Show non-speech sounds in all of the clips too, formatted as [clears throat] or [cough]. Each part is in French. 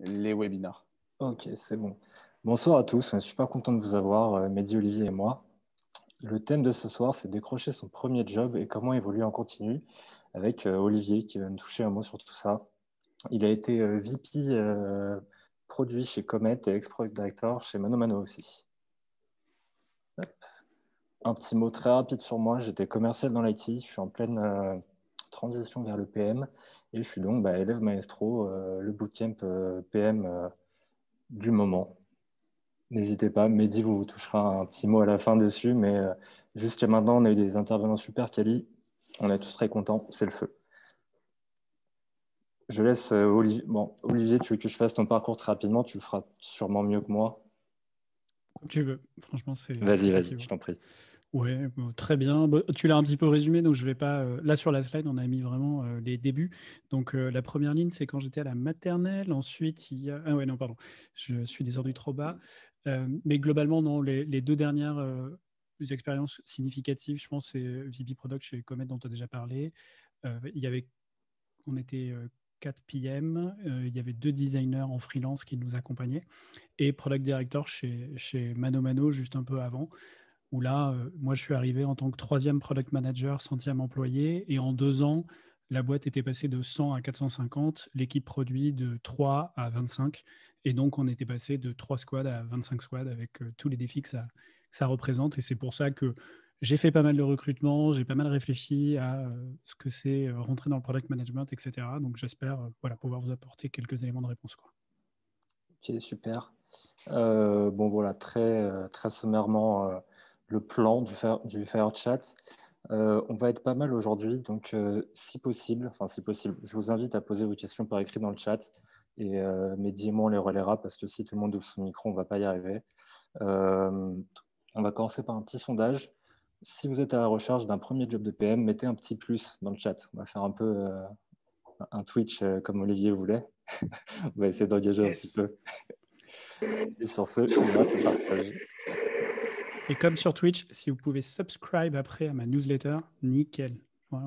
les webinars. Ok, c'est bon. Bonsoir à tous, je suis pas content de vous avoir, euh, Mehdi, Olivier et moi. Le thème de ce soir, c'est décrocher son premier job et comment évoluer en continu avec euh, Olivier qui va nous toucher un mot sur tout ça. Il a été euh, VP produit chez Comet et ex-product director chez Mano Mano aussi. Un petit mot très rapide sur moi, j'étais commercial dans l'IT, je suis en pleine transition vers le PM et je suis donc bah, élève maestro, euh, le bootcamp euh, PM euh, du moment. N'hésitez pas, Mehdi vous, touchera un petit mot à la fin dessus, mais jusqu'à maintenant, on a eu des intervenants super quali. On est tous très contents, c'est le feu. Je laisse Olivier. Bon, Olivier, tu veux que je fasse ton parcours très rapidement Tu le feras sûrement mieux que moi. tu veux, franchement, c'est. Vas-y, vas-y, je t'en prie. Oui, très bien. tu l'as un petit peu résumé, donc je vais pas. Euh, là, sur la slide, on a mis vraiment euh, les débuts. Donc, euh, la première ligne, c'est quand j'étais à la maternelle. Ensuite, il y a. Ah, ouais, non, pardon. Je suis descendu trop bas. mais globalement, dans les, deux dernières expériences significatives, je pense, c'est VB Product chez Comet, dont tu as déjà parlé. il y avait. On était. 4 PM. il y avait deux designers en freelance qui nous accompagnaient et product director chez, chez Mano Mano juste un peu avant où là, euh, moi, je suis arrivé en tant que troisième product manager, centième employé, et en deux ans, la boîte était passée de 100 à 450, l'équipe produit de 3 à 25, et donc on était passé de 3 squads à 25 squads avec euh, tous les défis que ça, représente, et c'est pour ça que j'ai fait pas mal de recrutement, j'ai pas mal réfléchi à euh, ce que c'est rentrer dans le product management, etc. Donc j'espère voilà, pouvoir vous apporter quelques éléments de réponse. Quoi. Ok, super. bon voilà, très, très sommairement le plan du, Firechat. Euh, on va être pas mal aujourd'hui, donc euh, si possible, enfin si possible, je vous invite à poser vos questions par écrit dans le chat et euh, moi on les relaiera parce que si tout le monde ouvre son micro, on va pas y arriver. Euh, on va commencer par un petit sondage. Si vous êtes à la recherche d'un premier job de PM, mettez un petit plus dans le chat. On va faire un peu un Twitch comme Olivier voulait. [laughs] on va essayer d'engager un petit peu. Et sur ce, on va partager. Et comme sur Twitch, si vous pouvez subscribe après à ma newsletter, nickel. Euh,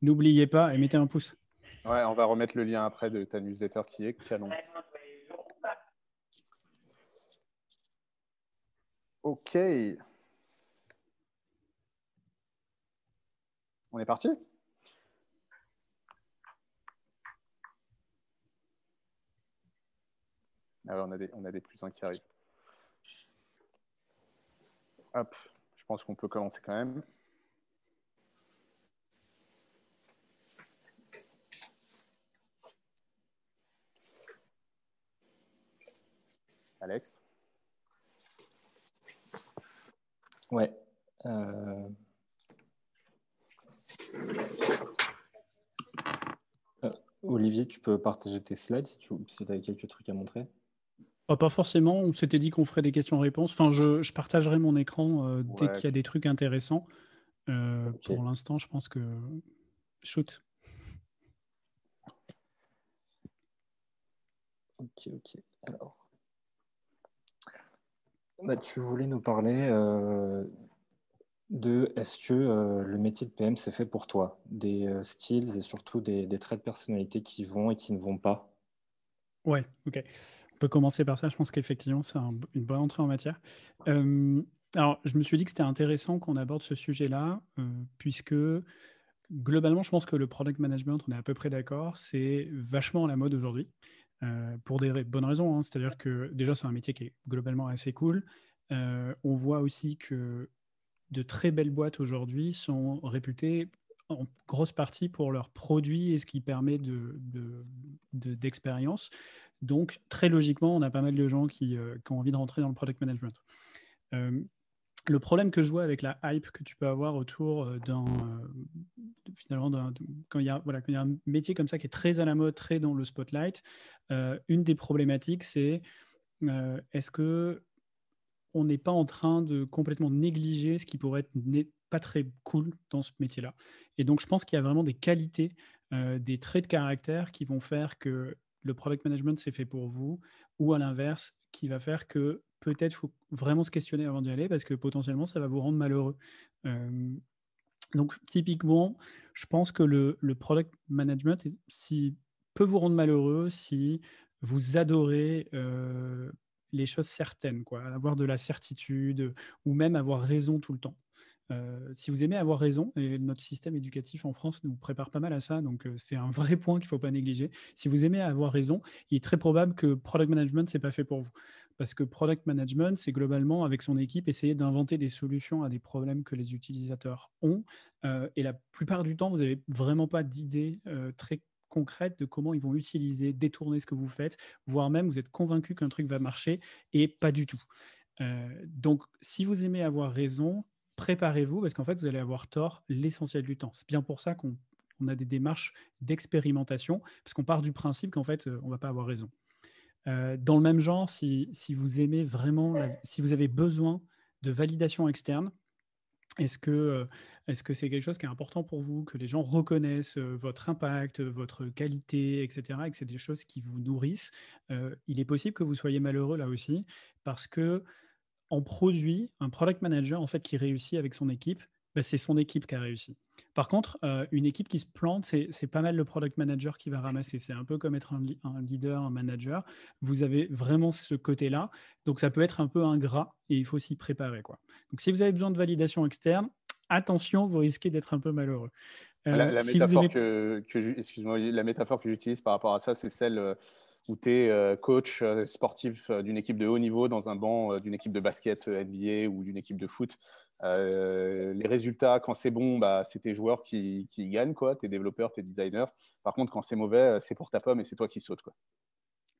n'oubliez pas et mettez un pouce. Ouais, on va remettre le lien après de ta newsletter qui est canon. Ok. On est parti ah on, a des, on des plus un qui arrivent. Hop, je pense qu'on peut commencer quand même. Alex Ouais. Euh, euh, Olivier, tu peux partager tes slides si tu as quelques trucs à montrer. Ah, pas forcément, on s'était dit qu'on ferait des questions-réponses. Enfin, je, partagerai mon écran euh, dès qu'il y a des trucs intéressants. Euh, pour l'instant, je pense que. Shoot. Ok, ok. Alors. Bah, tu voulais nous parler euh, de est-ce que le métier de PM, c'est fait pour toi Des styles et surtout des, des traits de personnalité qui vont et qui ne vont pas Ouais, ok peut commencer par ça. Je pense qu'effectivement, c'est une bonne entrée en matière. Euh, alors, je me suis dit que c'était intéressant qu'on aborde ce sujet-là, euh, puisque globalement, je pense que le product management, on est à peu près d'accord, c'est vachement à la mode aujourd'hui, euh, pour des bonnes raisons. Hein. C'est-à-dire que déjà, c'est un métier qui est globalement assez cool. on voit aussi que de très belles boîtes aujourd'hui sont réputées en grosse partie pour leurs produits et ce qui permet d'expérience. De, donc, très logiquement, on a pas mal de gens qui, euh, ont envie de rentrer dans le product management. Euh, le problème que je vois avec la hype que tu peux avoir autour euh, d'un finalement quand il y a voilà un métier comme ça qui est très à la mode, très dans le spotlight, une des problématiques c'est est-ce que on n'est pas en train de complètement négliger ce qui pourrait être pas très cool dans ce métier-là. Et donc je pense qu'il y a vraiment des qualités, des traits de caractère qui vont faire que le product management, c'est fait pour vous, ou à l'inverse, qui va faire que peut-être faut vraiment se questionner avant d'y aller parce que potentiellement, ça va vous rendre malheureux. Euh, donc, typiquement, je pense que le, product management si, peut vous rendre malheureux si vous adorez euh, les choses certaines, quoi, avoir de la certitude ou même avoir raison tout le temps. Euh, si vous aimez avoir raison, et notre système éducatif en France nous prépare pas mal à ça, donc euh, c'est un vrai point qu'il ne faut pas négliger. Si vous aimez avoir raison, il est très probable que product management, c'est pas fait pour vous. Parce que product management, c'est globalement, avec son équipe, essayer d'inventer des solutions à des problèmes que les utilisateurs ont. Euh, et la plupart du temps, vous n'avez vraiment pas d'idée très concrète de comment ils vont utiliser, détourner ce que vous faites, voire même vous êtes convaincu qu'un truc va marcher et pas du tout. donc, si vous aimez avoir raison, préparez-vous parce qu'en fait, vous allez avoir tort l'essentiel du temps. C'est bien pour ça qu'on a des démarches d'expérimentation parce qu'on part du principe qu'en fait, euh, on ne va pas avoir raison. Euh, dans le même genre, si, vous aimez vraiment, si vous avez besoin de validation externe, euh, est-ce que c'est quelque chose qui est important pour vous, que les gens reconnaissent votre impact, votre qualité, etc., et que c'est des choses qui vous nourrissent Il est possible que vous soyez malheureux là aussi, parce que en produit, un product manager en fait qui réussit avec son équipe, bah, c'est son équipe qui a réussi. Par contre, euh, une équipe qui se plante, c'est pas mal le product manager qui va ramasser. C'est un peu comme être un, leader, un manager. Vous avez vraiment ce côté-là. Donc, ça peut être un peu ingrat et il faut s'y préparer. Quoi. Donc, si vous avez besoin de validation externe, attention, vous risquez d'être un peu malheureux. Euh, métaphore la métaphore que j'utilise par rapport à ça, c'est celle euh, où tu es euh, coach euh, sportif euh, d'une équipe de haut niveau dans un banc d'une équipe de basket NBA ou d'une équipe de foot. les résultats, quand c'est bon, bah, c'est tes joueurs qui, gagnent, quoi, tes développeurs, tes designers. Par contre, quand c'est mauvais, c'est pour ta pomme et c'est toi qui sautes. Quoi.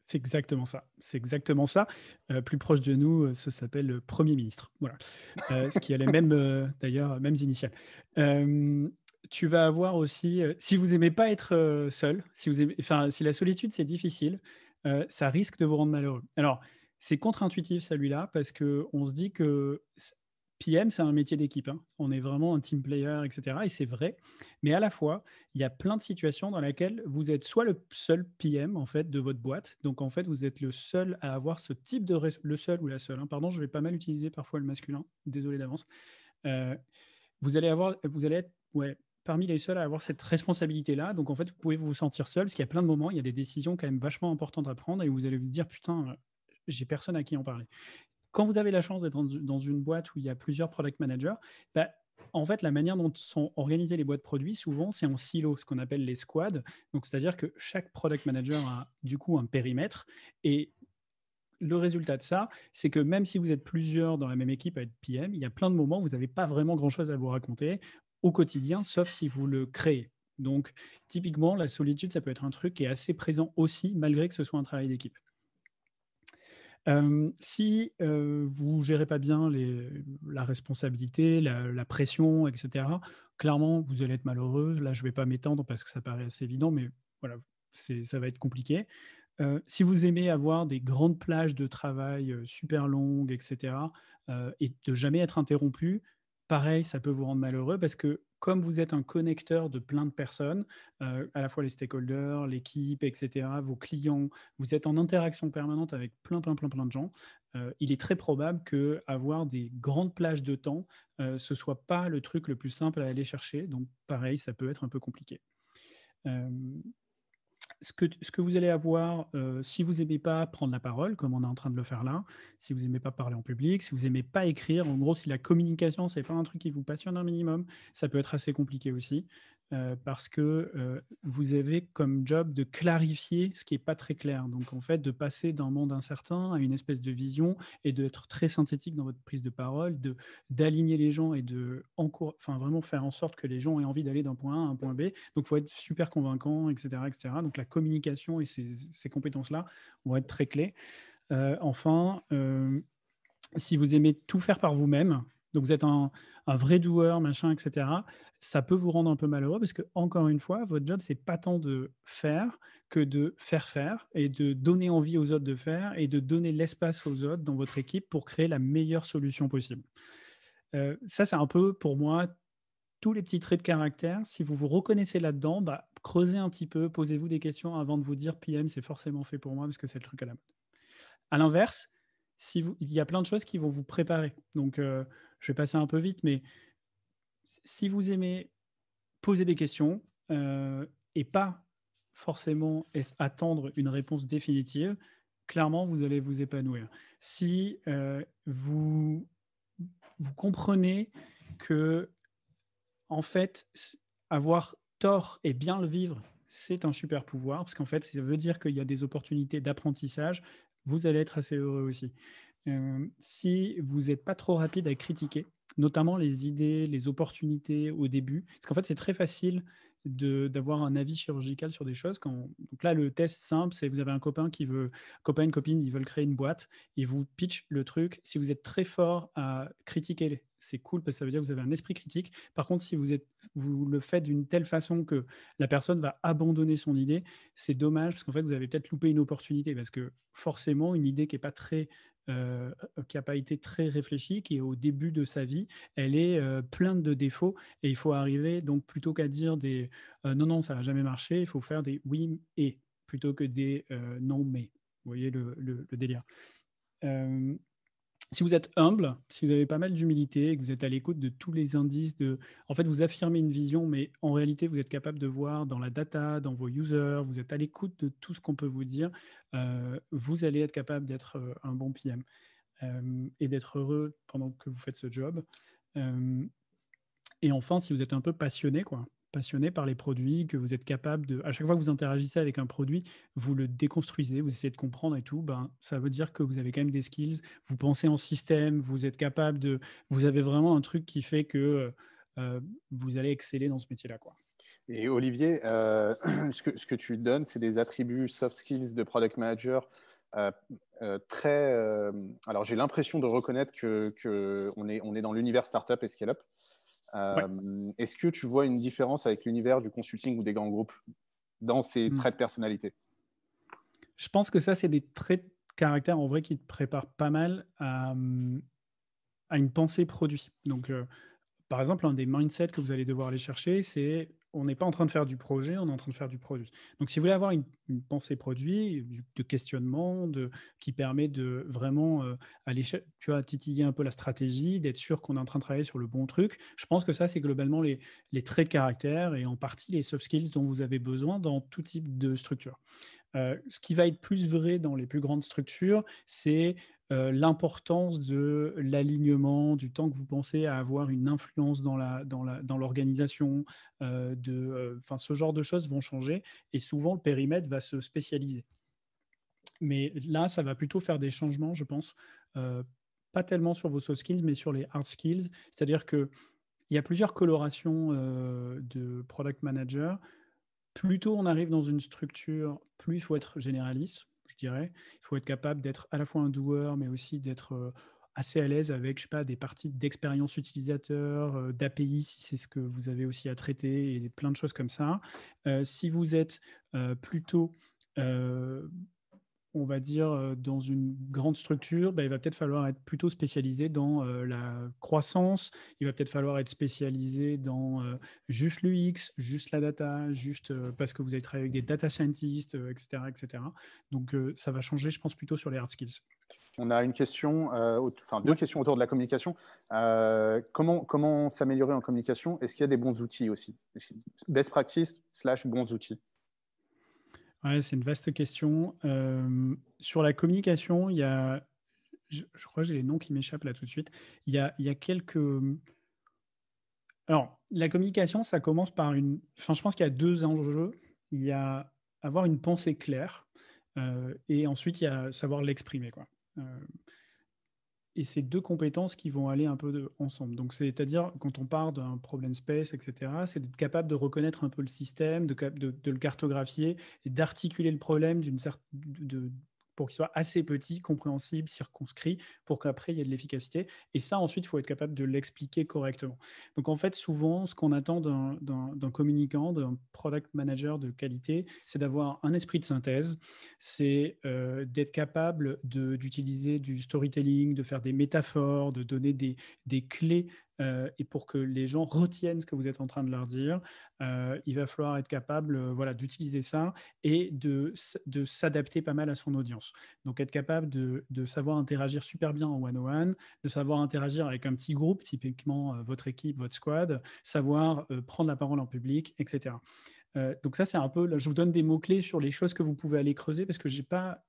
C'est exactement ça. C'est exactement ça. plus proche de nous, ça s'appelle Premier ministre. Voilà. ce qui a les mêmes, d'ailleurs, mêmes initiales tu vas avoir aussi, euh, si vous n'aimez pas être euh, seul, si, vous aimez, si la solitude c'est difficile, euh, ça risque de vous rendre malheureux. Alors, c'est contre-intuitif celui-là parce que on se dit que PM c'est un métier d'équipe. Hein. On est vraiment un team player, etc. Et c'est vrai, mais à la fois, il y a plein de situations dans lesquelles vous êtes soit le seul PM en fait de votre boîte, donc en fait vous êtes le seul à avoir ce type de le seul ou la seule. Hein. Pardon, je vais pas mal utiliser parfois le masculin. Désolé d'avance. vous allez avoir, vous allez être ouais, parmi les seuls à avoir cette responsabilité-là. Donc en fait, vous pouvez vous sentir seul, parce qu'il y a plein de moments, il y a des décisions quand même vachement importantes à prendre, et vous allez vous dire, putain, euh, j'ai personne à qui en parler. Quand vous avez la chance d'être dans une boîte où il y a plusieurs product managers, bah, en fait, la manière dont sont organisées les boîtes produits, souvent, c'est en silo, ce qu'on appelle les squads. Donc, c'est-à-dire que chaque product manager a du coup un périmètre. Et le résultat de ça, c'est que même si vous êtes plusieurs dans la même équipe à être PM, il y a plein de moments où vous n'avez pas vraiment grand-chose à vous raconter au quotidien, sauf si vous le créez. Donc, typiquement, la solitude, ça peut être un truc qui est assez présent aussi, malgré que ce soit un travail d'équipe. Euh, si euh, vous gérez pas bien les, la responsabilité, la, pression, etc., clairement, vous allez être malheureux. Là, je ne vais pas m'étendre parce que ça paraît assez évident, mais voilà, ça va être compliqué. Euh, si vous aimez avoir des grandes plages de travail super longues, etc., et de jamais être interrompu, Pareil, ça peut vous rendre malheureux parce que comme vous êtes un connecteur de plein de personnes, euh, à la fois les stakeholders, l'équipe, etc., vos clients, vous êtes en interaction permanente avec plein, plein, plein, plein de gens, euh, il est très probable que avoir des grandes plages de temps, euh, ce ne soit pas le truc le plus simple à aller chercher. Donc, pareil, ça peut être un peu compliqué ce que, ce que vous allez avoir, si vous n'aimez pas prendre la parole, comme on est en train de le faire là, si vous n'aimez pas parler en public, si vous n'aimez pas écrire, en gros, si la communication, ce n'est pas un truc qui vous passionne un minimum, ça peut être assez compliqué aussi, parce que vous avez comme job de clarifier ce qui n'est pas très clair. Donc, en fait, de passer d'un monde incertain à une espèce de vision et d'être très synthétique dans votre prise de parole, d'aligner les gens et de enfin, vraiment faire en sorte que les gens aient envie d'aller d'un point A à un point B. Donc, il faut être super convaincant, etc. etc. Donc, la communication et ces, compétences-là vont être très clés. Euh, enfin, euh, si vous aimez tout faire par vous-même, donc vous êtes un, vrai doueur, machin, etc., ça peut vous rendre un peu malheureux parce que, encore une fois, votre job, c'est pas tant de faire que de faire faire et de donner envie aux autres de faire et de donner l'espace aux autres dans votre équipe pour créer la meilleure solution possible. Euh, ça, c'est un peu pour moi tous les petits traits de caractère. Si vous vous reconnaissez là-dedans, bah, creusez un petit peu, posez-vous des questions avant de vous dire PM, c'est forcément fait pour moi parce que c'est le truc à la mode. À l'inverse, il y a plein de choses qui vont vous préparer. Donc, euh, je vais passer un peu vite, mais si vous aimez poser des questions euh, et pas forcément attendre une réponse définitive, clairement, vous allez vous épanouir. Si euh, vous, vous comprenez que en fait, avoir tort et bien le vivre, c'est un super pouvoir, parce qu'en fait, ça veut dire qu'il y a des opportunités d'apprentissage, vous allez être assez heureux aussi. Euh, si vous n'êtes pas trop rapide à critiquer, notamment les idées, les opportunités au début, parce qu'en fait, c'est très facile d'avoir un avis chirurgical sur des choses. Quand, donc là, le test simple, c'est vous avez un copain qui veut, copain, une copine, ils veulent créer une boîte, ils vous pitch le truc. Si vous êtes très fort à critiquer, c'est cool parce que ça veut dire que vous avez un esprit critique. Par contre, si vous, êtes, vous le faites d'une telle façon que la personne va abandonner son idée, c'est dommage parce qu'en fait, vous avez peut-être loupé une opportunité parce que forcément, une idée qui n'est pas très euh, qui n'a pas été très réfléchie, qui est au début de sa vie, elle est euh, pleine de défauts et il faut arriver, donc plutôt qu'à dire des euh, non, non, ça va jamais marché, il faut faire des oui et plutôt que des non mais. Vous voyez le, le, le délire si vous êtes humble, si vous avez pas mal d'humilité que vous êtes à l'écoute de tous les indices, de, en fait, vous affirmez une vision, mais en réalité, vous êtes capable de voir dans la data, dans vos users, vous êtes à l'écoute de tout ce qu'on peut vous dire, euh, vous allez être capable d'être euh, un bon PM euh, et d'être heureux pendant que vous faites ce job. et enfin, si vous êtes un peu passionné, quoi, passionné par les produits, que vous êtes capable de, à chaque fois que vous interagissez avec un produit, vous le déconstruisez, vous essayez de comprendre et tout, ben, ça veut dire que vous avez quand même des skills, vous pensez en système, vous êtes capable de, vous avez vraiment un truc qui fait que euh, vous allez exceller dans ce métier-là. Quoi. Et Olivier, euh, [clears throat] ce, que, tu donnes, c'est des attributs soft skills de product manager euh, très. alors, j'ai l'impression de reconnaître que, on, est, on est dans l'univers startup et scale-up. Euh, est-ce que tu vois une différence avec l'univers du consulting ou des grands groupes dans ces hmm. traits de personnalité Je pense que ça, c'est des traits de caractère en vrai qui te préparent pas mal à, euh, à une pensée produit. Donc, euh, par exemple, un des mindsets que vous allez devoir aller chercher, c'est on n'est pas en train de faire du projet, on est en train de faire du produit. Donc, si vous voulez avoir une, pensée produit, de questionnement, qui permet de vraiment euh, aller, tu titiller un peu la stratégie, d'être sûr qu'on est en train de travailler sur le bon truc, je pense que ça, c'est globalement les, traits de caractère et en partie les soft skills dont vous avez besoin dans tout type de structure. Euh, ce qui va être plus vrai dans les plus grandes structures, c'est euh, l'importance de l'alignement, du temps que vous pensez à avoir une influence dans l'organisation, la, dans, euh, de, euh, ce genre de choses vont changer et souvent le périmètre va se spécialiser. Mais là, ça va plutôt faire des changements, je pense, pas tellement sur vos soft skills, mais sur les hard skills. C'est-à-dire qu'il y a plusieurs colorations de product manager. Plus tôt on arrive dans une structure, plus il faut être généraliste je dirais. Il faut être capable d'être à la fois un doueur, mais aussi d'être euh, assez à l'aise avec, je sais pas, des parties d'expérience utilisateur, euh, d'API si c'est ce que vous avez aussi à traiter et plein de choses comme ça. Euh, si vous êtes plutôt on va dire, euh, dans une grande structure, ben, il va peut-être falloir être plutôt spécialisé dans euh, la croissance, il va peut-être falloir être spécialisé dans euh, juste l'UX, juste la data, juste parce que vous avez travaillé avec des data scientists, etc., etc. Donc ça va changer, je pense, plutôt sur les hard skills. On a une question, deux questions autour de la communication. comment comment s'améliorer en communication Est-ce qu'il y a des bons outils aussi Best practice slash bons outils Ouais, c'est une vaste question. Euh, sur la communication, il y a, je, crois que j'ai les noms qui m'échappent là tout de suite. Il y a, il y a quelques. Alors, la communication, ça commence par une. Enfin, je pense qu'il y a deux enjeux. Il y a avoir une pensée claire euh, et ensuite, il y a savoir l'exprimer. Quoi. Euh, et ces deux compétences qui vont aller un peu ensemble. Donc, c'est-à-dire, quand on parle d'un problème space, etc., c'est d'être capable de reconnaître un peu le système, de, de le cartographier et d'articuler le problème d'une certaine pour qu'il soit assez petit, compréhensible, circonscrit, pour qu'après il y ait de l'efficacité. Et ça, ensuite, il faut être capable de l'expliquer correctement. Donc en fait, souvent, ce qu'on attend d'un communicant, d'un product manager de qualité, c'est d'avoir un esprit de synthèse, c'est euh, d'être capable d'utiliser du storytelling, de faire des métaphores, de donner des clés euh, et pour que les gens retiennent ce que vous êtes en train de leur dire, euh, il va falloir être capable euh, voilà, d'utiliser ça et de, de s'adapter pas mal à son audience. Donc être capable de, de savoir interagir super bien en one-on-one, de savoir interagir avec un petit groupe, typiquement votre équipe, votre squad, savoir prendre la parole en public, etc. donc ça, c'est un peu, là, je vous donne des mots-clés sur les choses que vous pouvez aller creuser parce que j'ai pas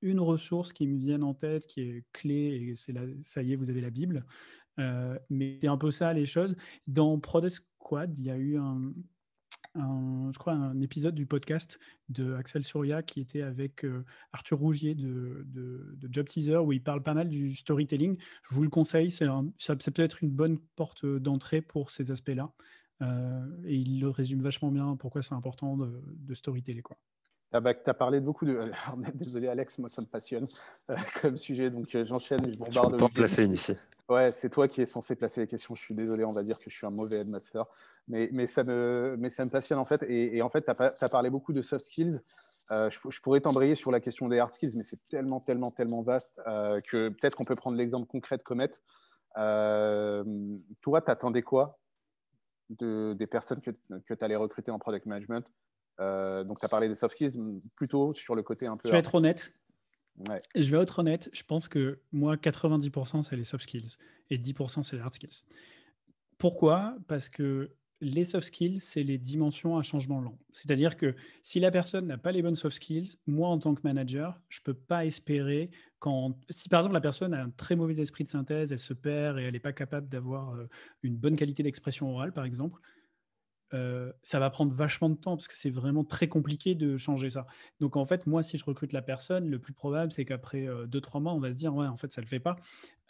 une ressource qui me vienne en tête, qui est clé, et c'est ça y est, vous avez la Bible. Euh, mais c'est un peu ça les choses. Dans Product Squad, il y a eu un, je crois, un épisode du podcast de Axel Surya qui était avec euh, Arthur Rougier de, Job Teaser où il parle pas mal du storytelling. Je vous le conseille, c'est peut être une bonne porte d'entrée pour ces aspects-là. Euh, et il le résume vachement bien pourquoi c'est important de, de storyteller. Ah bah, tu as parlé de beaucoup de. [laughs] désolé, Alex, moi, ça me passionne comme sujet, donc j'enchaîne je bombarde. Je ici. Ouais, c'est toi qui es censé placer les questions. Je suis désolé, on va dire que je suis un mauvais headmaster. Mais, mais, ça, me, mais ça me passionne en fait. Et, en fait, tu as, parlé beaucoup de soft skills. Euh, je, pourrais t'embrayer sur la question des hard skills, mais c'est tellement, tellement, tellement vaste euh, que peut-être qu'on peut prendre l'exemple concret de Comet. Euh, toi, attendais quoi de, des personnes que, que tu allais recruter en product management euh, Donc, tu as parlé des soft skills plutôt sur le côté un peu. Je vais être honnête, je vais être honnête, je pense que moi, 90% c'est les soft skills et 10% c'est les hard skills. Pourquoi Parce que les soft skills, c'est les dimensions à changement lent. C'est-à-dire que si la personne n'a pas les bonnes soft skills, moi en tant que manager, je ne peux pas espérer quand... Si par exemple la personne a un très mauvais esprit de synthèse, elle se perd et elle n'est pas capable d'avoir euh, une bonne qualité d'expression orale, par exemple, euh, ça va prendre vachement de temps parce que c'est vraiment très compliqué de changer ça. Donc en fait, moi, si je recrute la personne, le plus probable, c'est qu'après 2-3 euh, mois, on va se dire, ouais, en fait, ça ne le fait pas.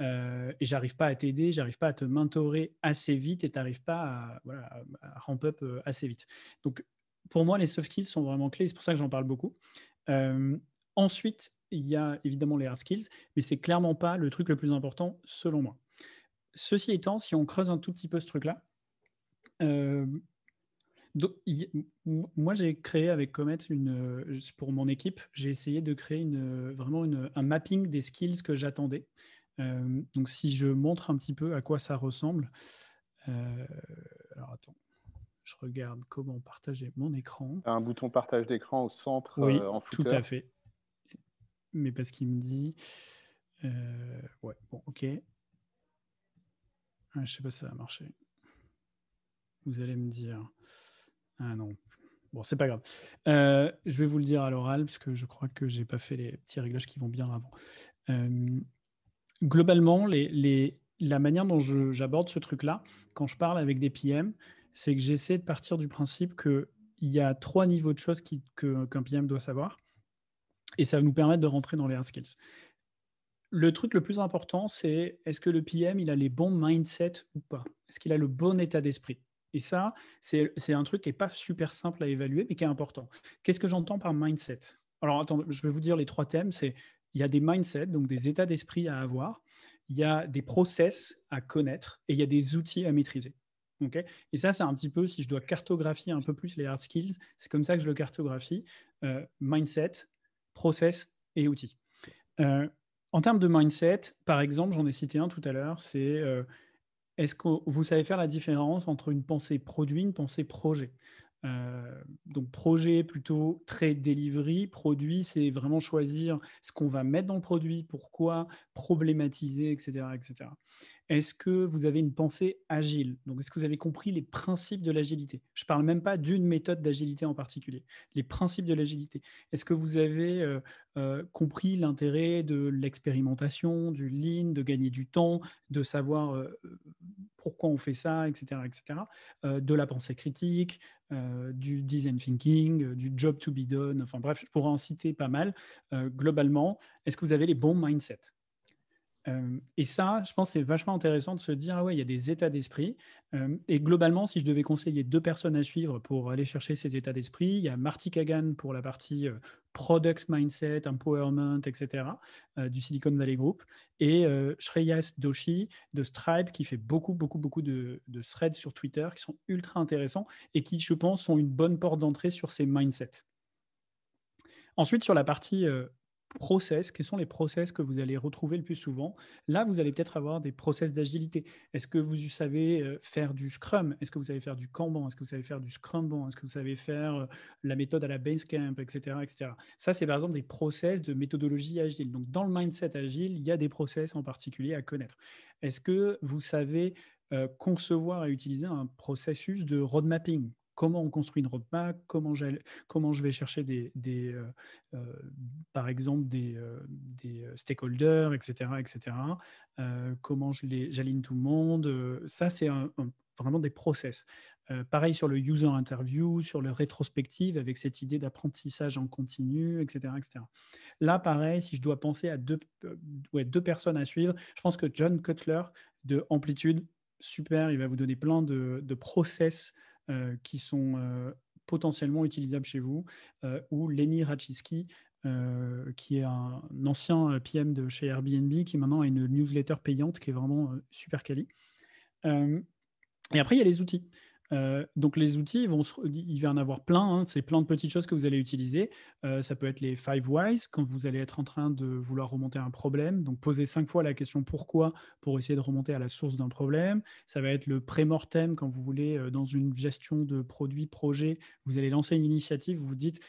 Euh, et j'arrive pas à t'aider, j'arrive pas à te mentorer assez vite et n'arrives pas à, à ramp up euh, assez vite. Donc pour moi, les soft skills sont vraiment clés, c'est pour ça que j'en parle beaucoup. ensuite, il y a évidemment les hard skills, mais c'est clairement pas le truc le plus important selon moi. Ceci étant, si on creuse un tout petit peu ce truc-là, donc, moi, j'ai créé avec Comet, euh, pour mon équipe, j'ai essayé de créer euh, vraiment un mapping des skills que j'attendais. Euh, donc, si je montre un petit peu à quoi ça ressemble. alors, attends, je regarde comment partager mon écran. Un bouton partage d'écran au centre oui, en Tout à fait. Mais parce qu'il me dit. ouais, bon, ok. Je ah, je sais pas si ça va marcher. Vous allez me dire. Ah non. Bon, c'est pas grave. Euh, je vais vous le dire à l'oral, parce que je crois que j'ai pas fait les petits réglages qui vont bien avant. Euh, globalement, la manière dont j'aborde ce truc-là, quand je parle avec des PM, c'est que j'essaie de partir du principe qu'il y a trois niveaux de choses qu'un PM doit savoir, et ça va nous permettre de rentrer dans les hard skills. Le truc le plus important, c'est est-ce que le PM, il a les bons mindsets ou pas Est-ce qu'il a le bon état d'esprit et ça, c'est un truc qui n'est pas super simple à évaluer, mais qui est important. Qu'est-ce que j'entends par mindset Alors, attends, je vais vous dire les trois thèmes. C'est il y a des mindsets, donc des états d'esprit à avoir. Il y a des process à connaître et il y a des outils à maîtriser. Ok et ça, c'est un petit peu, si je dois cartographier un peu plus les hard skills, c'est comme ça que je le cartographie. Euh, mindset, process et outils. Euh, en termes de mindset, par exemple, j'en ai cité un tout à l'heure, c'est euh, est-ce que vous savez faire la différence entre une pensée produit et une pensée projet euh, donc projet plutôt très delivery, produit c'est vraiment choisir ce qu'on va mettre dans le produit, pourquoi, problématiser, etc. etc. Est-ce que vous avez une pensée agile Donc, est-ce que vous avez compris les principes de l'agilité Je ne parle même pas d'une méthode d'agilité en particulier, les principes de l'agilité. Est-ce que vous avez euh, euh, compris l'intérêt de l'expérimentation, du lean, de gagner du temps, de savoir euh, pourquoi on fait ça, etc., etc., de la pensée critique, du design thinking, du job to be done, enfin bref, je pourrais en citer pas mal. globalement, est-ce que vous avez les bons mindsets et ça, je pense, c'est vachement intéressant de se dire, ah ouais, il y a des états d'esprit. et globalement, si je devais conseiller deux personnes à suivre pour aller chercher ces états d'esprit, il y a Marty Kagan pour la partie product mindset, empowerment, etc. du Silicon Valley Group et Shreyas Doshi de Stripe qui fait beaucoup, beaucoup, beaucoup de, de threads sur Twitter qui sont ultra intéressants et qui, je pense, sont une bonne porte d'entrée sur ces mindsets. Ensuite, sur la partie process, quels sont les process que vous allez retrouver le plus souvent. Là, vous allez peut-être avoir des process d'agilité. Est-ce que vous savez euh, faire du Scrum Est-ce que vous savez faire du Kanban Est-ce que vous savez faire du Scrum Est-ce que vous savez faire euh, la méthode à la Basecamp, etc., etc. Ça, c'est par exemple des process de méthodologie agile. Donc, dans le mindset agile, il y a des process en particulier à connaître. Est-ce que vous savez euh, concevoir et utiliser un processus de roadmapping comment on construit une roadmap, comment, je vais chercher des, euh, euh, par exemple des, euh, stakeholders, etc., comment j'aligne tout le monde. Ça, c'est vraiment des process. pareil sur le user interview, sur le rétrospective, avec cette idée d'apprentissage en continu, etc., etc. Là, pareil, si je dois penser à deux, deux personnes à suivre, je pense que John Cutler de Amplitude, super, il va vous donner plein de, de process euh, qui sont euh, potentiellement utilisables chez vous, euh, ou Lenny Rachiski, qui est un ancien PM de chez Airbnb, qui maintenant a une newsletter payante qui est vraiment super quali. et après, il y a les outils. Euh, donc les outils, vont il va en avoir plein, hein. c'est plein de petites choses que vous allez utiliser. Euh, ça peut être les five whys, quand vous allez être en train de vouloir remonter un problème, donc poser cinq fois la question pourquoi pour essayer de remonter à la source d'un problème. Ça va être le pré-mortem, quand vous voulez, euh, dans une gestion de produits, projet, vous allez lancer une initiative, vous vous dites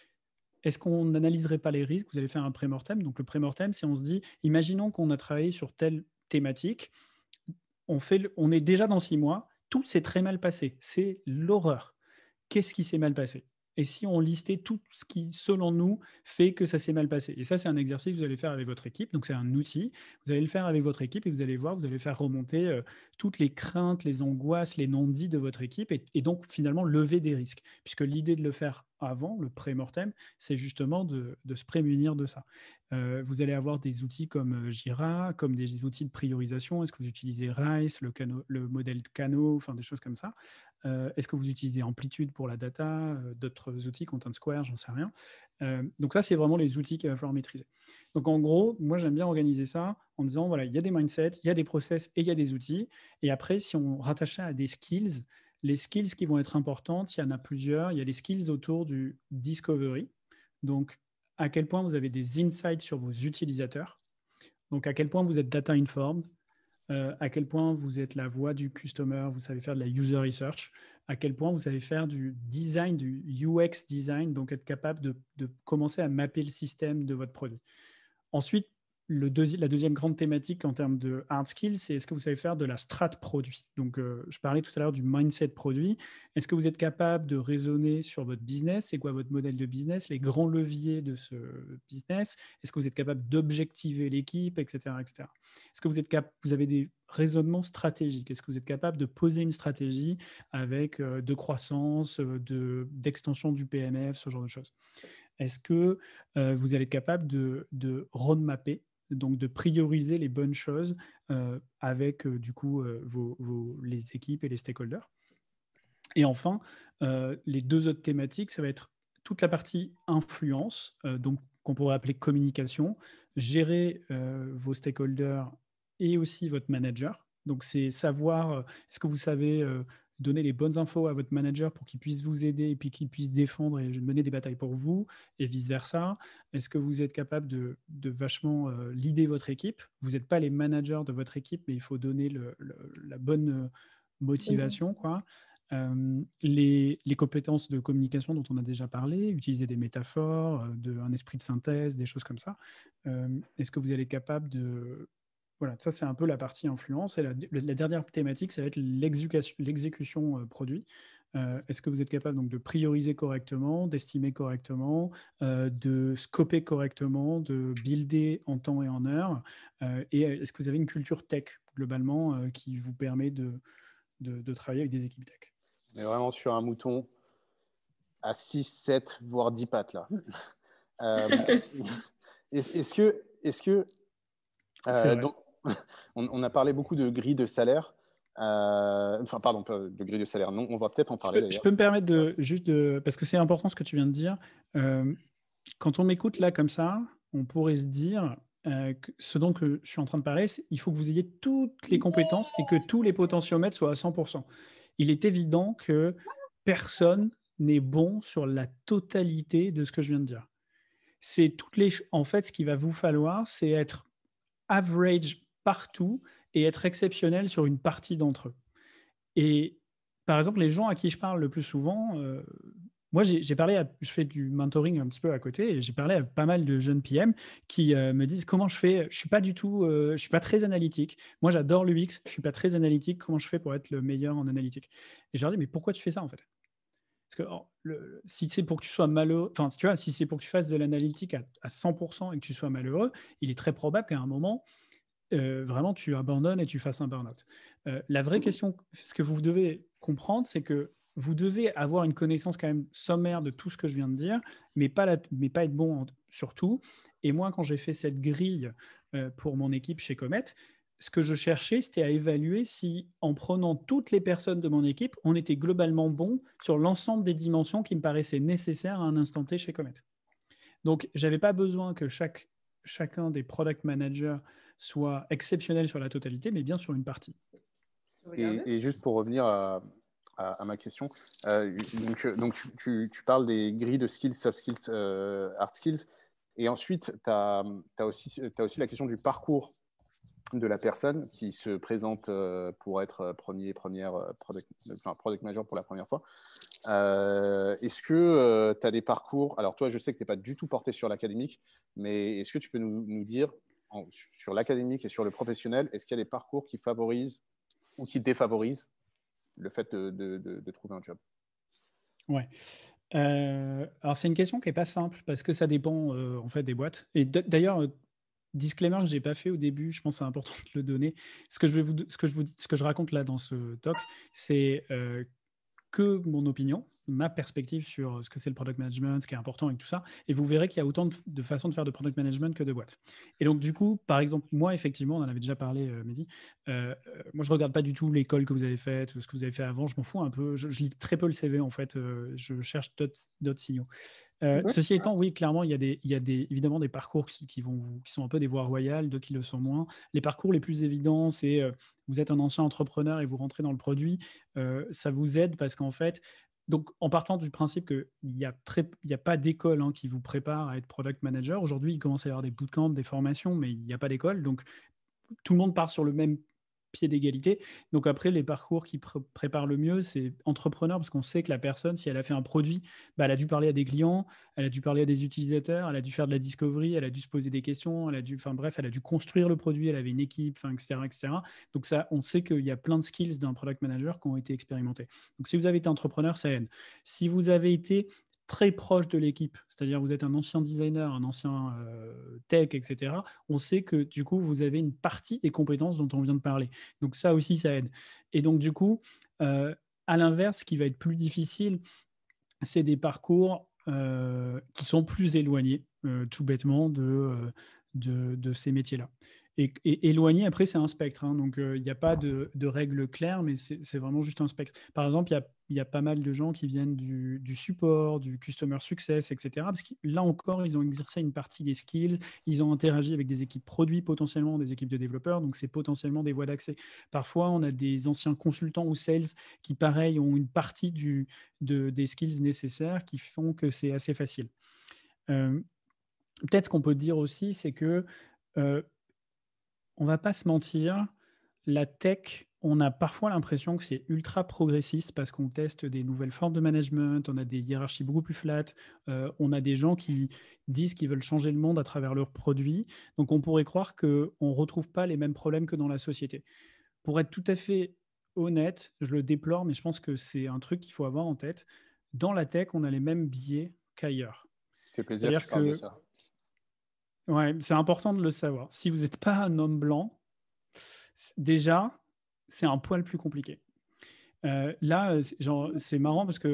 est-ce qu'on n'analyserait pas les risques Vous allez faire un pré-mortem. Donc le pré-mortem, c'est on se dit, imaginons qu'on a travaillé sur telle thématique, on, fait, on est déjà dans six mois, tout s'est très mal passé. C'est l'horreur. Qu'est-ce qui s'est mal passé Et si on listait tout ce qui, selon nous, fait que ça s'est mal passé Et ça, c'est un exercice que vous allez faire avec votre équipe. Donc, c'est un outil. Vous allez le faire avec votre équipe et vous allez voir, vous allez faire remonter euh, toutes les craintes, les angoisses, les non-dits de votre équipe et donc, finalement, lever des risques. Puisque l'idée de le faire avant le pré-mortem, c'est justement de, se prémunir de ça. Euh, vous allez avoir des outils comme euh, Jira, comme des outils de priorisation. Est-ce que vous utilisez RICE, le, le modèle Cano, enfin des choses comme ça euh, Est-ce que vous utilisez Amplitude pour la data, d'autres outils, Content Square, j'en sais rien. donc ça, c'est vraiment les outils qu'il va falloir maîtriser. Donc en gros, moi j'aime bien organiser ça en disant, voilà, il y a des mindsets, il y a des process et il y a des outils. Et après, si on rattache ça à des skills, les skills qui vont être importantes, il y en a plusieurs. Il y a les skills autour du discovery. Donc, à quel point vous avez des insights sur vos utilisateurs. Donc, à quel point vous êtes data informed. Euh, à quel point vous êtes la voix du customer, vous savez faire de la user research, à quel point vous savez faire du design, du UX design, donc être capable de, de commencer à mapper le système de votre produit. Ensuite, la deuxième grande thématique en termes de hard skills, c'est est-ce que vous savez faire de la strat produit Donc, euh, je parlais tout à l'heure du mindset produit. Est-ce que vous êtes capable de raisonner sur votre business C'est quoi votre modèle de business Les grands leviers de ce business Est-ce que vous êtes capable d'objectiver l'équipe, etc. etc. Est-ce que vous, êtes avez des raisonnements stratégiques Est-ce que vous êtes capable de poser une stratégie avec euh, de croissance, euh, d'extension du PMF, ce genre de choses est-ce que vous allez être capable de, de roadmapper donc de prioriser les bonnes choses euh, avec euh, du coup euh, vos, les équipes et les stakeholders. Et enfin, les deux autres thématiques, ça va être toute la partie influence, donc qu'on pourrait appeler communication, gérer vos stakeholders et aussi votre manager. Donc c'est savoir, est-ce que vous savez donner les bonnes infos à votre manager pour qu'il puisse vous aider et puis qu'il puisse défendre et mener des batailles pour vous et vice-versa Est-ce que vous êtes capable de, vachement euh, lider votre équipe Vous n'êtes pas les managers de votre équipe, mais il faut donner la bonne euh, motivation. quoi. Euh, les, compétences de communication dont on a déjà parlé, utiliser des métaphores, un esprit de synthèse, des choses comme ça. Est-ce que vous allez être capable de, voilà, ça c'est un peu la partie influence. Et la, dernière thématique, ça va être l'exécution euh, produit. Euh, est-ce que vous êtes capable donc, de prioriser correctement, d'estimer correctement, euh, de scoper correctement, de builder en temps et en heure Et est-ce que vous avez une culture tech globalement qui vous permet de, de, travailler avec des équipes tech On est vraiment sur un mouton à 6, 7, voire 10 pattes là. [laughs] [laughs] est-ce que. Est -ce que [laughs] on, a parlé beaucoup de grilles de salaire. Euh, enfin, pardon, de grille de salaire. Non, on va peut-être en parler. Je peux, me permettre de juste de, parce que c'est important ce que tu viens de dire. Euh, quand on m'écoute là comme ça, on pourrait se dire euh, que ce dont je suis en train de parler, il faut que vous ayez toutes les compétences et que tous les potentiomètres soient à 100%. Il est évident que personne n'est bon sur la totalité de ce que je viens de dire. C'est toutes les, en fait, ce qu'il va vous falloir, c'est être average partout et être exceptionnel sur une partie d'entre eux. Et par exemple, les gens à qui je parle le plus souvent, euh, moi j'ai parlé, je fais du mentoring un petit peu à côté, et j'ai parlé à pas mal de jeunes PM qui euh, me disent comment je fais, je suis pas du tout, euh, je suis pas très analytique. Moi j'adore l'UX, je suis pas très analytique, comment je fais pour être le meilleur en analytique Et je leur dis mais pourquoi tu fais ça en fait parce que si c'est pour que tu sois malheureux, enfin, tu vois, si c'est pour que tu fasses de l'analytique à, 100% et que tu sois malheureux, il est très probable qu'à un moment, euh, vraiment tu abandonnes et tu fasses un burn-out. Euh, la vraie mm-hmm. question, ce que vous devez comprendre, c'est que vous devez avoir une connaissance quand même sommaire de tout ce que je viens de dire, mais pas, être bon surtout. Et moi, quand j'ai fait cette grille euh, pour mon équipe chez Comet, ce que je cherchais, c'était à évaluer si, en prenant toutes les personnes de mon équipe, on était globalement bon sur l'ensemble des dimensions qui me paraissaient nécessaires à un instant T chez Comet. Donc, je n'avais pas besoin que chacun des product managers soit exceptionnel sur la totalité, mais bien sur une partie. Et, juste pour revenir à, ma question, euh, donc, euh, tu, parles des grilles de skills, soft skills, euh, hard skills, et ensuite tu as, as, aussi, as aussi la question du parcours de la personne qui se présente pour être premier, première product, enfin manager pour la première fois. est-ce que tu as des parcours Alors, toi, je sais que tu n'es pas du tout porté sur l'académique, mais est-ce que tu peux nous, nous dire sur l'académique et sur le professionnel, est-ce qu'il y a des parcours qui favorisent ou qui défavorisent le fait de, trouver un job Ouais. Euh, alors c'est une question qui n'est pas simple parce que ça dépend euh, en fait des boîtes. Et d'ailleurs, euh, disclaimer que j'ai pas fait au début, je pense c'est important de le donner. Ce que je vous, ce que je ce que je raconte là dans ce talk, c'est que mon opinion ma perspective sur ce que c'est le product management, ce qui est important et tout ça. Et vous verrez qu'il y a autant de, façons de faire de product management que de boîtes. Et donc, du coup, par exemple, moi, effectivement, on en avait déjà parlé, euh, Mehdi. Euh, euh, moi, je ne regarde pas du tout l'école que vous avez faite, ce que vous avez fait avant. Je m'en fous un peu. Je, lis très peu le CV, en fait. je cherche d'autres signaux. Ceci étant, oui, clairement, il y a, des, il y a des, évidemment des parcours qui, vont vous, qui sont un peu des voies royales, d'autres qui le sont moins. Les parcours les plus évidents, c'est vous êtes un ancien entrepreneur et vous rentrez dans le produit. ça vous aide parce qu'en fait, donc, en partant du principe qu'il n'y a, pas d'école hein, qui vous prépare à être product manager, aujourd'hui, il commence à y avoir des bootcamps, des formations, mais il n'y a pas d'école. Donc, tout le monde part sur le même pied d'égalité. Donc après, les parcours qui préparent le mieux, c'est entrepreneur, parce qu'on sait que la personne, si elle a fait un produit, bah, elle a dû parler à des clients, elle a dû parler à des utilisateurs, elle a dû faire de la discovery, elle a dû se poser des questions, elle a dû, enfin bref, elle a dû construire le produit, elle avait une équipe, etc., etc. Donc ça, on sait qu'il y a plein de skills d'un product manager qui ont été expérimentés. Donc si vous avez été entrepreneur, ça aide. Si vous avez été très proche de l'équipe, c'est-à-dire vous êtes un ancien designer, un ancien euh, tech, etc., on sait que du coup, vous avez une partie des compétences dont on vient de parler. Donc ça aussi, ça aide. Et donc du coup, euh, à l'inverse, ce qui va être plus difficile, c'est des parcours euh, qui sont plus éloignés, tout bêtement, de, de, ces métiers-là. Et, et, éloigné, après, c'est un spectre. Hein. donc, il n'y a pas de, de règles claires, mais c'est vraiment juste un spectre. Par exemple, il y a il y a pas mal de gens qui viennent du, support, du customer success, etc. Parce que là encore, ils ont exercé une partie des skills, ils ont interagi avec des équipes produits potentiellement, des équipes de développeurs, donc c'est potentiellement des voies d'accès. Parfois, on a des anciens consultants ou sales qui, pareil, ont une partie du, des skills nécessaires qui font que c'est assez facile. Euh, peut-être ce qu'on peut dire aussi, c'est que euh, on va pas se mentir, la tech on a parfois l'impression que c'est ultra progressiste parce qu'on teste des nouvelles formes de management, on a des hiérarchies beaucoup plus flattes, euh, on a des gens qui disent qu'ils veulent changer le monde à travers leurs produits. Donc on pourrait croire qu'on ne retrouve pas les mêmes problèmes que dans la société. Pour être tout à fait honnête, je le déplore, mais je pense que c'est un truc qu'il faut avoir en tête. Dans la tech, on a les mêmes biais qu'ailleurs. C'est c'est important de le savoir. Si vous n'êtes pas un homme blanc, déjà, c'est un poil plus compliqué. Euh, là, c'est marrant parce que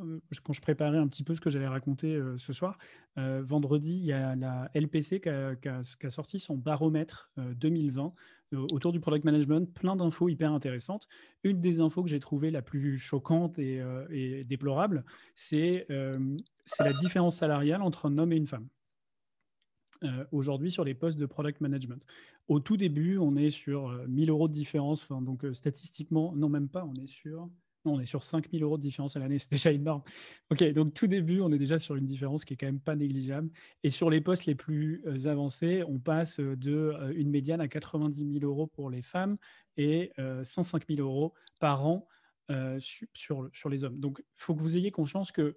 euh, quand je préparais un petit peu ce que j'allais raconter euh, ce soir, vendredi, il y a la LPC qui a, sorti son baromètre 2020 autour du product management, plein d'infos hyper intéressantes. Une des infos que j'ai trouvée la plus choquante et déplorable, c'est la différence salariale entre un homme et une femme. Euh, aujourd'hui sur les postes de product management. Au tout début, on est sur 1 euh, 1000 euros de différence. donc, euh, statistiquement, non, même pas, on est sur. 5 on est sur 5000 euros de différence à l'année, c'est déjà énorme. OK, donc tout début, on est déjà sur une différence qui est quand même pas négligeable. Et sur les postes les plus avancés, on passe de une médiane à 90 000 euros pour les femmes et 105 000 euros par an sur, sur les hommes. Donc, il faut que vous ayez conscience que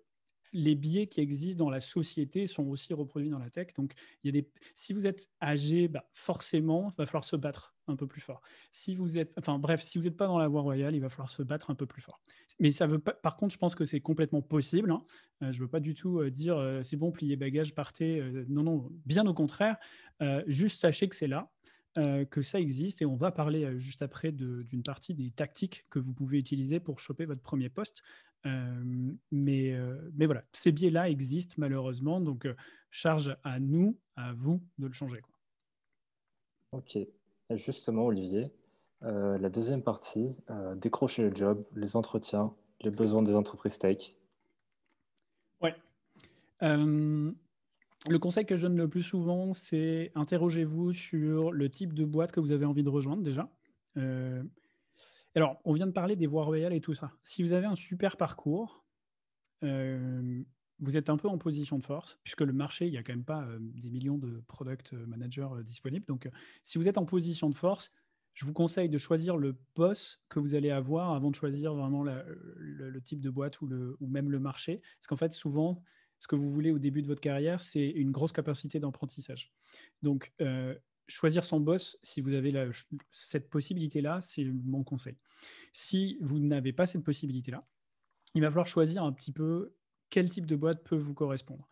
les biais qui existent dans la société sont aussi reproduits dans la tech. Donc, il y a des... si vous êtes âgé, bah, forcément, il va falloir se battre un peu plus fort. Si vous êtes, enfin bref, si vous n'êtes pas dans la voie royale, il va falloir se battre un peu plus fort. Mais ça veut pas. Par contre, je pense que c'est complètement possible. Hein. Euh, je ne veux pas du tout euh, dire euh, c'est bon, pliez bagages, partez. non, non, bien au contraire. juste sachez que c'est là. que ça existe et on va parler juste après d'une partie des tactiques que vous pouvez utiliser pour choper votre premier poste. Euh, mais, euh, mais voilà, ces biais-là existent malheureusement, donc euh, charge à nous, à vous, de le changer. Quoi. Ok, justement, Olivier, la deuxième partie, décrocher le job, les entretiens, les besoins des entreprises tech. Ouais. le conseil que je donne le plus souvent, c'est interrogez-vous sur le type de boîte que vous avez envie de rejoindre déjà. Alors, on vient de parler des voies royales et tout ça. Si vous avez un super parcours, euh, vous êtes un peu en position de force, puisque le marché, il n'y a quand même pas euh, des millions de product euh, managers disponibles. Donc, si vous êtes en position de force, je vous conseille de choisir le poste que vous allez avoir avant de choisir vraiment le, type de boîte ou, même le marché. Parce qu'en fait, souvent, ce que vous voulez au début de votre carrière, c'est une grosse capacité d'apprentissage. Donc, choisir son boss, si vous avez cette possibilité-là, c'est mon conseil. Si vous n'avez pas cette possibilité-là, il va falloir choisir un petit peu quel type de boîte peut vous correspondre.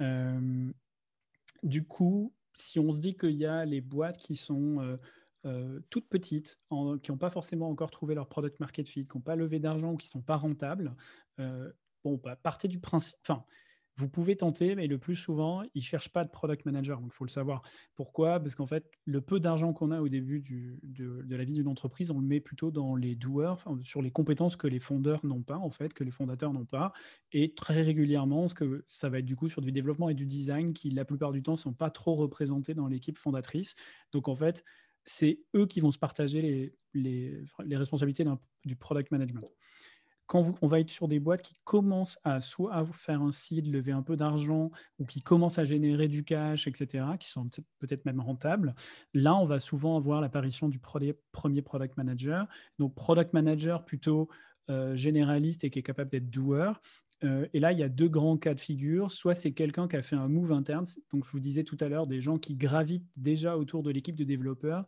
Euh, du coup, si on se dit qu'il y a les boîtes qui sont euh, euh, toutes petites, qui n'ont pas forcément encore trouvé leur product market fit, qui n'ont pas levé d'argent ou qui ne sont pas rentables, bon, bah, partez du principe. Vous pouvez tenter, mais le plus souvent, ils ne cherchent pas de product manager. Donc, il faut le savoir. Pourquoi Parce qu'en fait, le peu d'argent qu'on a au début de, la vie d'une entreprise, on le met plutôt dans les doers, sur les compétences que les fondeurs n'ont pas, en fait, que les fondateurs n'ont pas. Et très régulièrement, ce que ça va être du coup sur du développement et du design qui, la plupart du temps, ne sont pas trop représentés dans l'équipe fondatrice. Donc, en fait, c'est eux qui vont se partager les responsabilités du product management quand on va être sur des boîtes qui commencent à soit vous faire un site, lever un peu d'argent, ou qui commencent à générer du cash, etc., qui sont peut-être même rentables, là, on va souvent avoir l'apparition du premier product manager. Donc, product manager plutôt euh, généraliste et qui est capable d'être doueur. et là, il y a deux grands cas de figure. Soit c'est quelqu'un qui a fait un move interne, donc je vous disais tout à l'heure, des gens qui gravitent déjà autour de l'équipe de développeurs.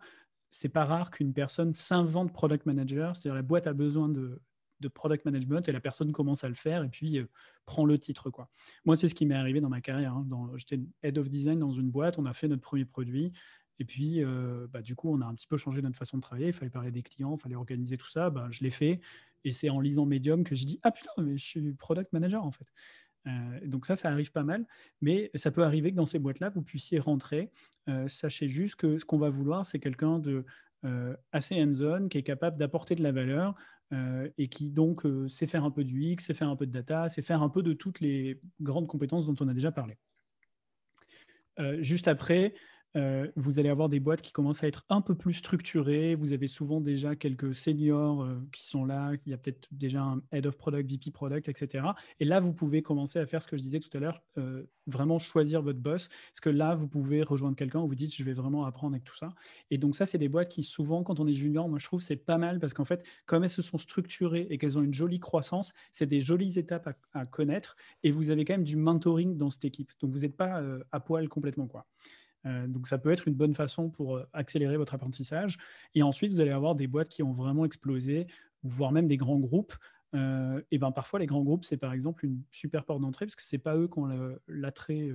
C'est pas rare qu'une personne s'invente product manager, c'est-à-dire la boîte a besoin de, de product management et la personne commence à le faire et puis euh, prend le titre. Quoi. Moi, c'est ce qui m'est arrivé dans ma carrière. Hein. J'étais head of design dans une boîte, on a fait notre premier produit. Et puis, euh, bah, du coup, on a un petit peu changé notre façon de travailler. Il fallait parler des clients, il fallait organiser tout ça. Bah, je l'ai fait. Et c'est en lisant Medium que je dis Ah putain, mais je suis product manager en fait. Euh, donc ça, ça arrive pas mal, mais ça peut arriver que dans ces boîtes-là, vous puissiez rentrer. sachez juste que ce qu'on va vouloir, c'est quelqu'un de assez hands-on, qui est capable d'apporter de la valeur, euh, et qui donc euh, sait faire un peu du X, sait faire un peu de data, sait faire un peu de toutes les grandes compétences dont on a déjà parlé. Euh, juste après, euh, vous allez avoir des boîtes qui commencent à être un peu plus structurées. Vous avez souvent déjà quelques seniors euh, qui sont là. Il y a peut-être déjà un head of product, VP product, etc. Et là, vous pouvez commencer à faire ce que je disais tout à l'heure, euh, vraiment choisir votre boss. Parce que là, vous pouvez rejoindre quelqu'un où vous dites, je vais vraiment apprendre avec tout ça. Et donc, ça, c'est des boîtes qui, souvent, quand on est junior, moi, je trouve c'est pas mal parce qu'en fait, comme elles se sont structurées et qu'elles ont une jolie croissance, c'est des jolies étapes à, connaître. Et vous avez quand même du mentoring dans cette équipe. Donc, vous n'êtes pas à poil complètement, quoi. Euh, donc ça peut être une bonne façon pour euh, accélérer votre apprentissage. Et ensuite, vous allez avoir des boîtes qui ont vraiment explosé, voire même des grands groupes. Euh, et ben parfois les grands groupes c'est par exemple une super porte d'entrée parce que c'est pas eux qui ont l'attrait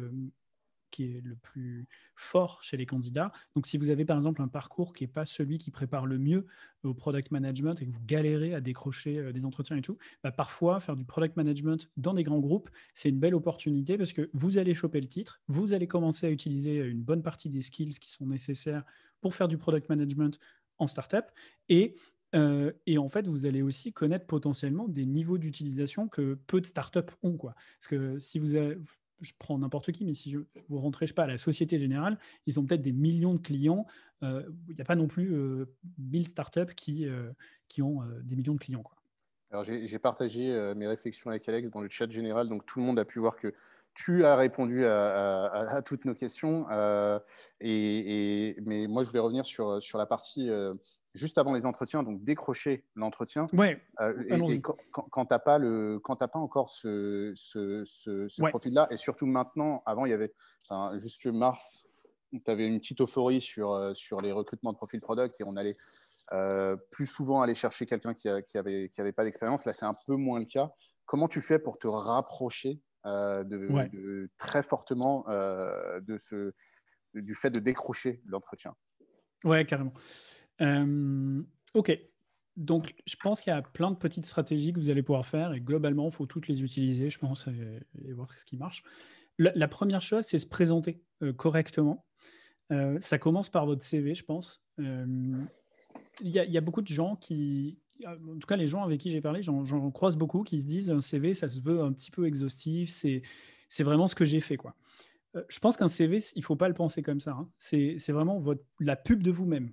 qui est le plus fort chez les candidats. Donc, si vous avez par exemple un parcours qui n'est pas celui qui prépare le mieux au product management et que vous galérez à décrocher euh, des entretiens et tout, bah, parfois faire du product management dans des grands groupes, c'est une belle opportunité parce que vous allez choper le titre, vous allez commencer à utiliser une bonne partie des skills qui sont nécessaires pour faire du product management en startup et euh, et en fait, vous allez aussi connaître potentiellement des niveaux d'utilisation que peu de startups ont. Quoi. Parce que si vous avez, je prends n'importe qui, mais si je, vous rentrez, je pas, à la Société Générale, ils ont peut-être des millions de clients. Euh, il n'y a pas non plus euh, mille 1000 startups qui, euh, qui ont des millions de clients. Quoi. Alors, j'ai partagé mes réflexions avec Alex dans le chat général, donc tout le monde a pu voir que tu as répondu à, toutes nos questions. Et, et, mais moi, je voulais revenir sur, sur la partie juste avant les entretiens, donc décrocher l'entretien. Oui, euh, quand, tu n'as pas, pas encore ce, profil-là, et surtout maintenant, avant, il y avait jusque mars, tu avais une petite euphorie euh, sur, les recrutements de profils product et on allait euh, plus souvent aller chercher quelqu'un qui, n'avait avait, pas d'expérience. Là, c'est un peu moins le cas. Comment tu fais pour te rapprocher très fortement du fait de décrocher l'entretien Ouais, carrément. Euh, ok. Donc, je pense qu'il y a plein de petites stratégies que vous allez pouvoir faire et globalement, il faut toutes les utiliser, je pense, et, voir ce qui marche. La, première chose, c'est se présenter euh, correctement. Euh, ça commence par votre CV, je pense. Il y, a beaucoup de gens qui, en tout cas les gens avec qui j'ai parlé, j'en croise beaucoup, qui se disent un CV, ça se veut un petit peu exhaustif, c'est vraiment ce que j'ai fait. quoi. je pense qu'un CV, il ne faut pas le penser comme ça. Hein. C'est vraiment votre, la pub de vous-même.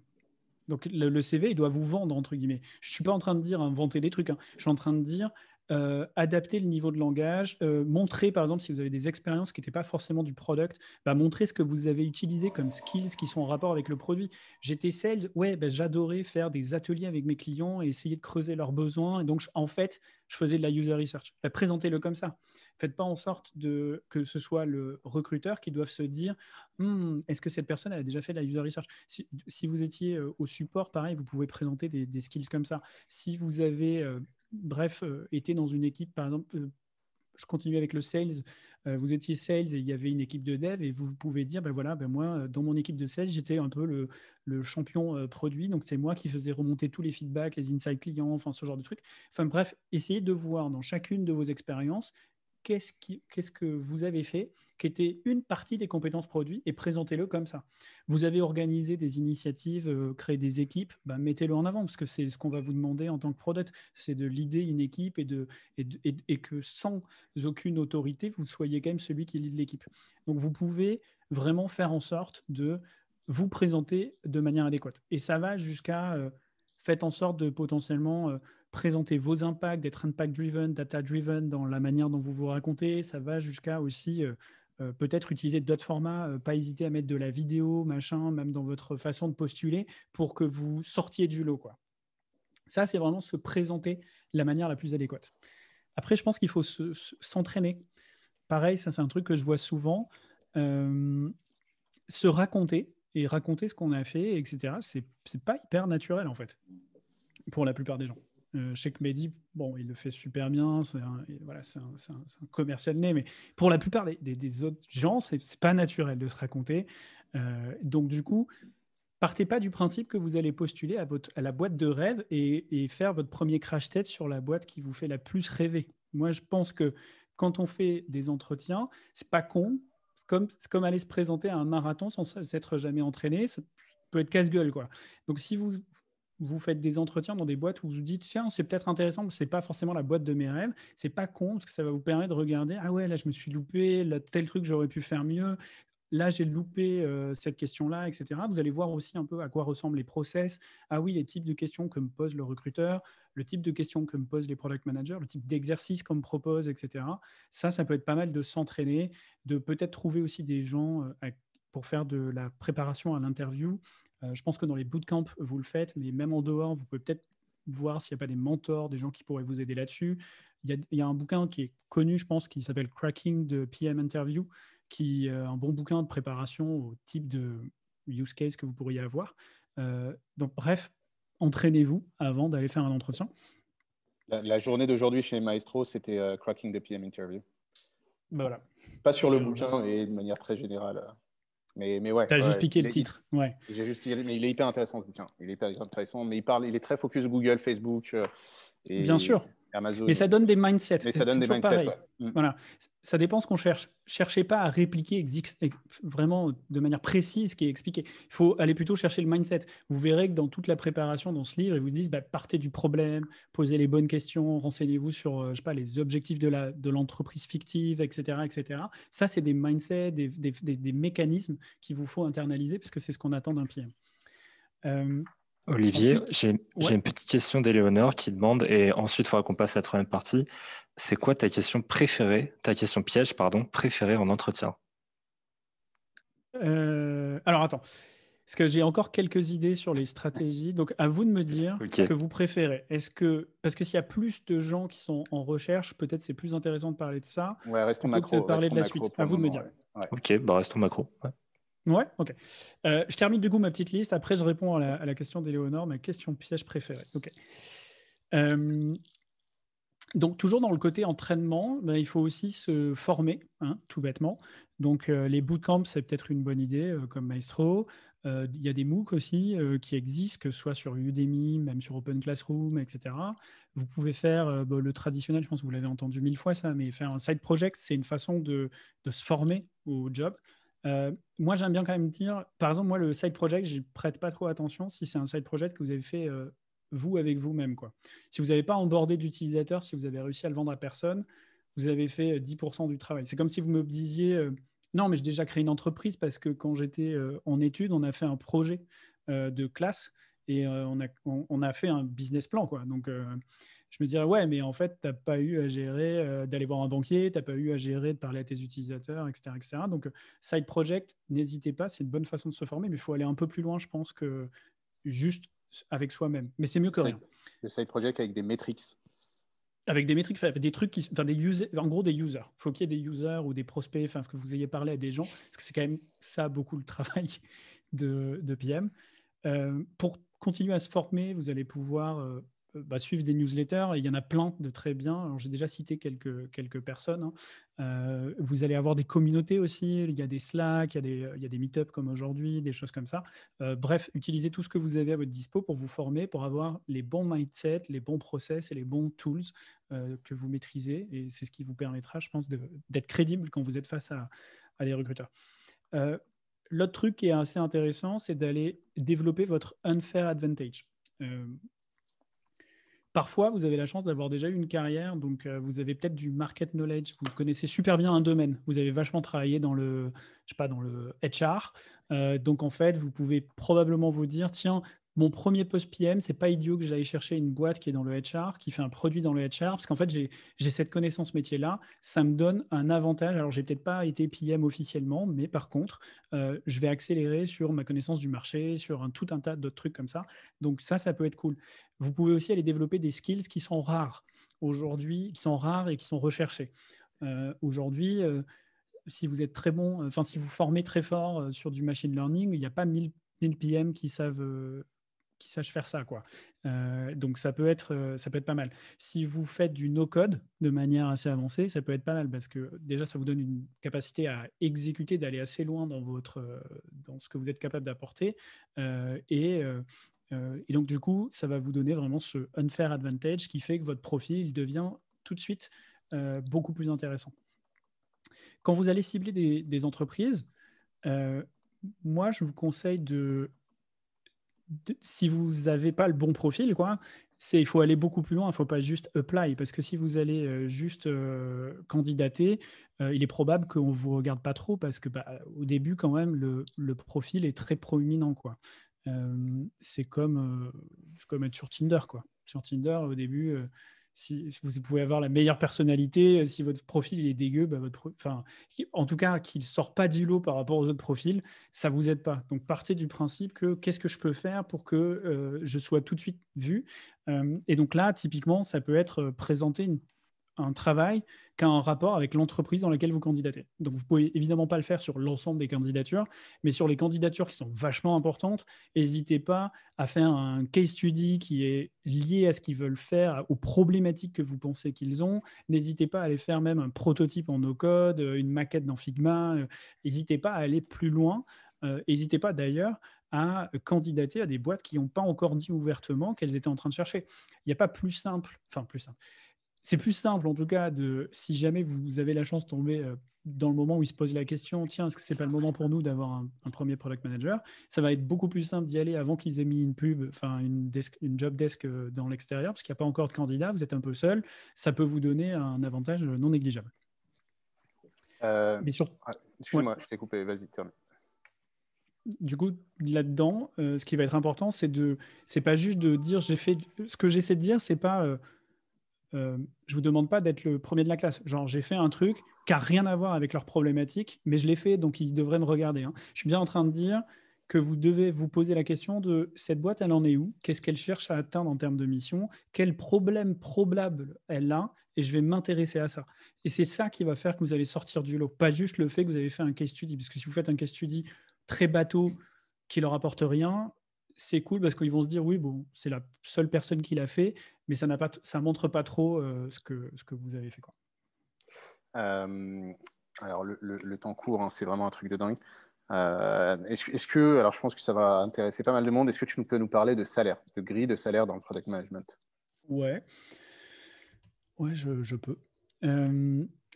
Donc le, CV, il doit vous vendre, entre guillemets. Je ne suis pas en train de dire inventer des trucs, hein. je suis en train de dire euh, adapter le niveau de langage, euh, montrer par exemple si vous avez des expériences qui n'étaient pas forcément du product, bah, montrer ce que vous avez utilisé comme skills qui sont en rapport avec le produit. J'étais sales, ouais, bah, j'adorais faire des ateliers avec mes clients et essayer de creuser leurs besoins. Et donc, en fait, je faisais de la user research. Bah, présentez-le comme ça. Faites pas en sorte de, que ce soit le recruteur qui doive se dire hmm, est-ce que cette personne elle a déjà fait de la user research si, vous étiez euh, au support, pareil, vous pouvez présenter des, skills comme ça. Si vous avez, euh, bref, euh, été dans une équipe, par exemple, je continue avec le sales. vous étiez sales et il y avait une équipe de dev et vous pouvez dire, ben voilà, ben moi, dans mon équipe de sales, j'étais un peu le, le champion produit. Donc, c'est moi qui faisais remonter tous les feedbacks, les insights clients, enfin, ce genre de trucs. Enfin, bref, essayez de voir dans chacune de vos expériences qu'est-ce, que vous avez fait qui était une partie des compétences produits et présentez-le comme ça. Vous avez organisé des initiatives, euh, créé des équipes, bah, mettez-le en avant parce que c'est ce qu'on va vous demander en tant que product, c'est de l'idée une équipe et, de, et, et, que sans aucune autorité, vous soyez quand même celui qui lead l'équipe. Donc vous pouvez vraiment faire en sorte de vous présenter de manière adéquate. Et ça va jusqu'à... Euh, faites en sorte de potentiellement euh, présenter vos impacts, d'être impact-driven, data-driven dans la manière dont vous vous racontez. Ça va jusqu'à aussi euh, euh, peut-être utiliser d'autres formats, euh, pas hésiter à mettre de la vidéo, machin, même dans votre façon de postuler, pour que vous sortiez du lot. Quoi. Ça, c'est vraiment se présenter la manière la plus adéquate. Après, je pense qu'il faut s'entraîner. Pareil, ça c'est un truc que je vois souvent. se raconter et raconter ce qu'on a fait, etc., c'est pas hyper naturel en fait, pour la plupart des gens. Euh, je Mehdi, bon, il le fait super bien, c'est un, voilà, c'est un, commercial né, mais pour la plupart des, autres gens, c'est pas naturel de se raconter. Euh, donc, du coup, partez pas du principe que vous allez postuler à, votre, à la boîte de rêve et, faire votre premier crash tête sur la boîte qui vous fait la plus rêver. Moi, je pense que quand on fait des entretiens, c'est pas con. C'est comme, comme aller se présenter à un marathon sans s'être jamais entraîné. Ça peut être casse-gueule, quoi. Donc, si vous vous faites des entretiens dans des boîtes où vous vous dites tiens c'est peut-être intéressant mais c'est pas forcément la boîte de mes rêves c'est pas con parce que ça va vous permettre de regarder ah ouais là je me suis loupé tel truc j'aurais pu faire mieux là j'ai loupé euh, cette question là etc vous allez voir aussi un peu à quoi ressemblent les process ah oui les types de questions que me pose le recruteur le type de questions que me posent les product managers le type d'exercice qu'on me propose etc ça ça peut être pas mal de s'entraîner de peut-être trouver aussi des gens euh, pour faire de la préparation à l'interview, euh, je pense que dans les bootcamps, vous le faites, mais même en dehors, vous pouvez peut-être voir s'il n'y a pas des mentors, des gens qui pourraient vous aider là-dessus. Il y, a, un bouquin qui est connu, je pense, qui s'appelle Cracking de PM Interview, qui est euh, un bon bouquin de préparation au type de use case que vous pourriez avoir. Euh, donc, bref, entraînez-vous avant d'aller faire un entretien. La, journée d'aujourd'hui chez Maestro, c'était Cracking the PM Interview. Bah voilà. Pas sur le bouquin mais de manière très générale. Mais, mais ouais. T'as ouais, juste piqué le titre. Il, ouais. J'ai juste, mais il est hyper intéressant ce bouquin. Il est hyper intéressant, mais il parle, il est très focus Google, Facebook. Euh, et, Bien sûr. Mais ça donne des mindsets. ça donne des mm. Voilà. Ça dépend ce qu'on cherche. Cherchez pas à répliquer vraiment de manière précise ce qui est expliqué. Il faut aller plutôt chercher le mindset. Vous verrez que dans toute la préparation dans ce livre, ils vous disent bah, partez du problème, posez les bonnes questions, renseignez-vous sur euh, je sais pas, les objectifs de l'entreprise de fictive, etc. etc. Ça, c'est des mindsets, des, des, des, mécanismes qu'il vous faut internaliser parce que c'est ce qu'on attend d'un PM. Euh, Olivier, j'ai une petite question d'Éléonore qui demande, et ensuite il faudra qu'on passe à la troisième partie, c'est quoi ta question préférée, ta question piège, pardon, préférée en entretien euh, Alors attends, parce que j'ai encore quelques idées sur les stratégies, donc à vous de me dire ce que vous préférez. Est-ce que, parce que s'il y a plus de gens qui sont en recherche, peut-être c'est plus intéressant de parler de ça, ouais, restons macro, de parler de la suite. À vous de me dire. Ok, bah restons macro. Ouais, ok. Euh, je termine du coup ma petite liste. Après, je réponds à la, question d'Eléonore ma question piège préférée. Ok. Euh, donc, toujours dans le côté entraînement, ben, il faut aussi se former, hein, tout bêtement. Donc, euh, les bootcamps, c'est peut-être une bonne idée, comme Maestro. Il y a des MOOC aussi qui existent, que ce soit sur Udemy, même sur Open Classroom, etc. Vous pouvez faire le traditionnel, je pense que vous l'avez entendu mille fois ça, mais faire un side project, c'est une façon de se former au job. Euh, moi, j'aime bien quand même dire, par exemple, moi, le side project, je prête pas trop attention si c'est un side project que vous avez fait euh, vous avec vous-même. Quoi. Si vous n'avez pas onboardé d'utilisateurs, si vous avez réussi à le vendre à personne, vous avez fait 10% euh, du travail. C'est comme si vous me disiez, non, mais j'ai déjà créé une entreprise parce que quand j'étais en études, on a fait un projet de classe et on a, on, a, fait un business plan. Quoi. Donc, je me dirais, ouais, mais en fait, tu n'as pas eu à gérer euh, d'aller voir un banquier, tu n'as pas eu à gérer de parler à tes utilisateurs, etc. Donc, euh, side project, n'hésitez pas, c'est une bonne façon de se former, mais il faut aller un peu plus loin, je pense, que juste avec soi-même. Mais c'est mieux que rien. Le side project avec des métriques. Avec des métriques, des trucs qui, enfin des users, en gros des users. il faut qu'il y ait des users ou des prospects, enfin que vous ayez parlé à des gens, parce que c'est quand même ça beaucoup le travail de, PM. Euh, pour continuer à se former, vous allez pouvoir bah, suivre des newsletters. Il y en a plein de très bien. J'ai déjà cité quelques, quelques personnes. Hein. Euh, vous allez avoir des communautés aussi. Il y a des Slack, il y a des, il meet comme aujourd'hui, des choses comme ça. Euh, bref, utilisez tout ce que vous avez à votre dispo pour vous former, pour avoir les bons mindsets, les bons process et les bons tools euh, que vous maîtrisez. Et c'est ce qui vous permettra, je pense, d'être crédible quand vous êtes face à, des recruteurs. L'autre truc qui est assez intéressant, c'est d'aller développer votre unfair advantage. Parfois, vous avez la chance d'avoir déjà eu une carrière, donc euh, vous avez peut-être du market knowledge, vous connaissez super bien un domaine, vous avez vachement travaillé dans le, pas, dans le HR, euh, donc en fait, vous pouvez probablement vous dire, tiens, mon premier post PM, c'est pas idiot que j'aille chercher une boîte qui est dans le HR, qui fait un produit dans le HR, parce qu'en fait, j'ai cette connaissance métier-là, ça me donne un avantage. Alors, j'ai peut-être pas été PM officiellement, mais par contre, euh, je vais accélérer sur ma connaissance du marché, sur un, tout un tas d'autres trucs comme ça. Donc, ça, ça peut être cool. Vous pouvez aussi aller développer des skills qui sont rares aujourd'hui, qui sont rares et qui sont recherchés. Euh, aujourd'hui, euh, si vous êtes très bon, enfin, si vous formez très fort sur du machine learning, il n'y a pas mille PM qui savent qui sachent faire ça. Quoi. Euh, donc ça peut, être, euh, ça peut être pas mal. Si vous faites du no-code de manière assez avancée, ça peut être pas mal parce que déjà, ça vous donne une capacité à exécuter, d'aller assez loin dans, votre, euh, dans ce que vous êtes capable d'apporter. et, donc du coup, ça va vous donner vraiment ce unfair advantage qui fait que votre profil devient tout de suite beaucoup plus intéressant. Quand vous allez cibler des entreprises, moi, je vous conseille de si vous n'avez pas le bon profil, quoi, c'est il faut aller beaucoup plus loin. Il ne faut pas juste apply parce que si vous allez euh, juste euh, candidater, euh, il est probable qu'on vous regarde pas trop parce que bah, au début quand même le, le, profil est très proéminent, quoi. c'est comme, comme être sur Tinder, quoi. Sur Tinder, au début, si vous pouvez avoir la meilleure personnalité, euh, si votre profil est dégueu, bah, votre, enfin, en tout cas qu'il sort pas du lot par rapport aux autres profils, ça vous aide pas. Donc partez du principe que qu'est-ce que je peux faire pour que euh, je sois tout de suite vu. Euh, et donc là, typiquement, ça peut être présenter une un travail qui un rapport avec l'entreprise dans laquelle vous candidatez. Donc, vous pouvez évidemment pas le faire sur l'ensemble des candidatures, mais sur les candidatures qui sont vachement importantes, n'hésitez pas à faire un case study qui est lié à ce qu'ils veulent faire, aux problématiques que vous pensez qu'ils ont. N'hésitez pas à aller faire même un prototype en no-code, euh, une maquette dans Figma. Euh, n'hésitez pas à aller plus loin. Euh, n'hésitez pas d'ailleurs à candidater à des boîtes qui n'ont pas encore dit ouvertement qu'elles étaient en train de chercher. Il n'y a pas plus simple, enfin plus simple c'est plus simple en tout cas de si jamais vous avez la chance de tomber euh, dans le moment où il se pose la question tiens est-ce que c'est pas le moment pour nous d'avoir un, premier product manager ça va être beaucoup plus simple d'y aller avant qu'ils aient mis une pub enfin une, job desk euh, dans l'extérieur parce qu'il n'y a pas encore de candidats, vous êtes un peu seul ça peut vous donner un avantage non négligeable euh, mais ah, excuse-moi je t'ai coupé vas-y termine du coup, là-dedans, ce qui va être important, c'est de, c'est pas juste de dire j'ai fait ce que j'essaie de dire, c'est pas euh, je ne vous demande pas d'être le premier de la classe. Genre, j'ai fait un truc qui n'a rien à voir avec leur problématique, mais je l'ai fait, donc ils devraient me regarder. Hein. Je suis bien en train de dire que vous devez vous poser la question de cette boîte, elle en est où Qu'est-ce qu'elle cherche à atteindre en termes de mission Quel problème probable elle a Et je vais m'intéresser à ça. Et c'est ça qui va faire que vous allez sortir du lot. Pas juste le fait que vous avez fait un case study, parce que si vous faites un case study très bateau qui leur apporte rien, c'est cool parce qu'ils vont se dire oui, bon, c'est la seule personne qui l'a fait, mais ça n'a pas, ça montre pas trop euh, ce que ce que vous avez fait quoi. Euh, alors le, temps court, hein, c'est vraiment un truc de dingue. Euh, est-ce, que, alors je pense que ça va intéresser pas mal de monde, est-ce que tu peux nous parler de salaire, de grille de salaire dans le product management Ouais, ouais, je, je peux.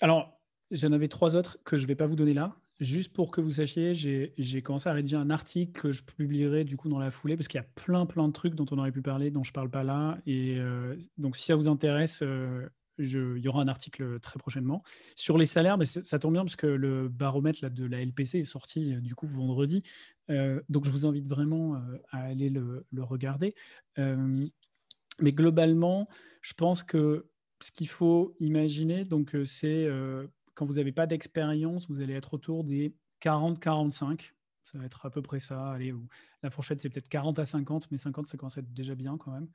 alors j'en avais trois autres que je vais pas vous donner là juste pour que vous sachiez, j'ai commencé à rédiger un article que je publierai du coup dans la foulée parce qu'il y a plein plein de trucs dont on aurait pu parler, dont je parle pas là. Et euh, donc si ça vous intéresse, euh, il y aura un article très prochainement. Sur les salaires, mais ça tombe bien parce que le baromètre là, de la LPC est sorti euh, du coup vendredi. donc je vous invite vraiment à aller le, le regarder. mais globalement, je pense que ce qu'il faut imaginer, donc c'est quand vous n'avez pas d'expérience, vous allez être autour des 40-45. Ça va être à peu près ça. Allez, la fourchette, c'est peut-être 40 à 50, mais 50, ça commence à être déjà bien quand même.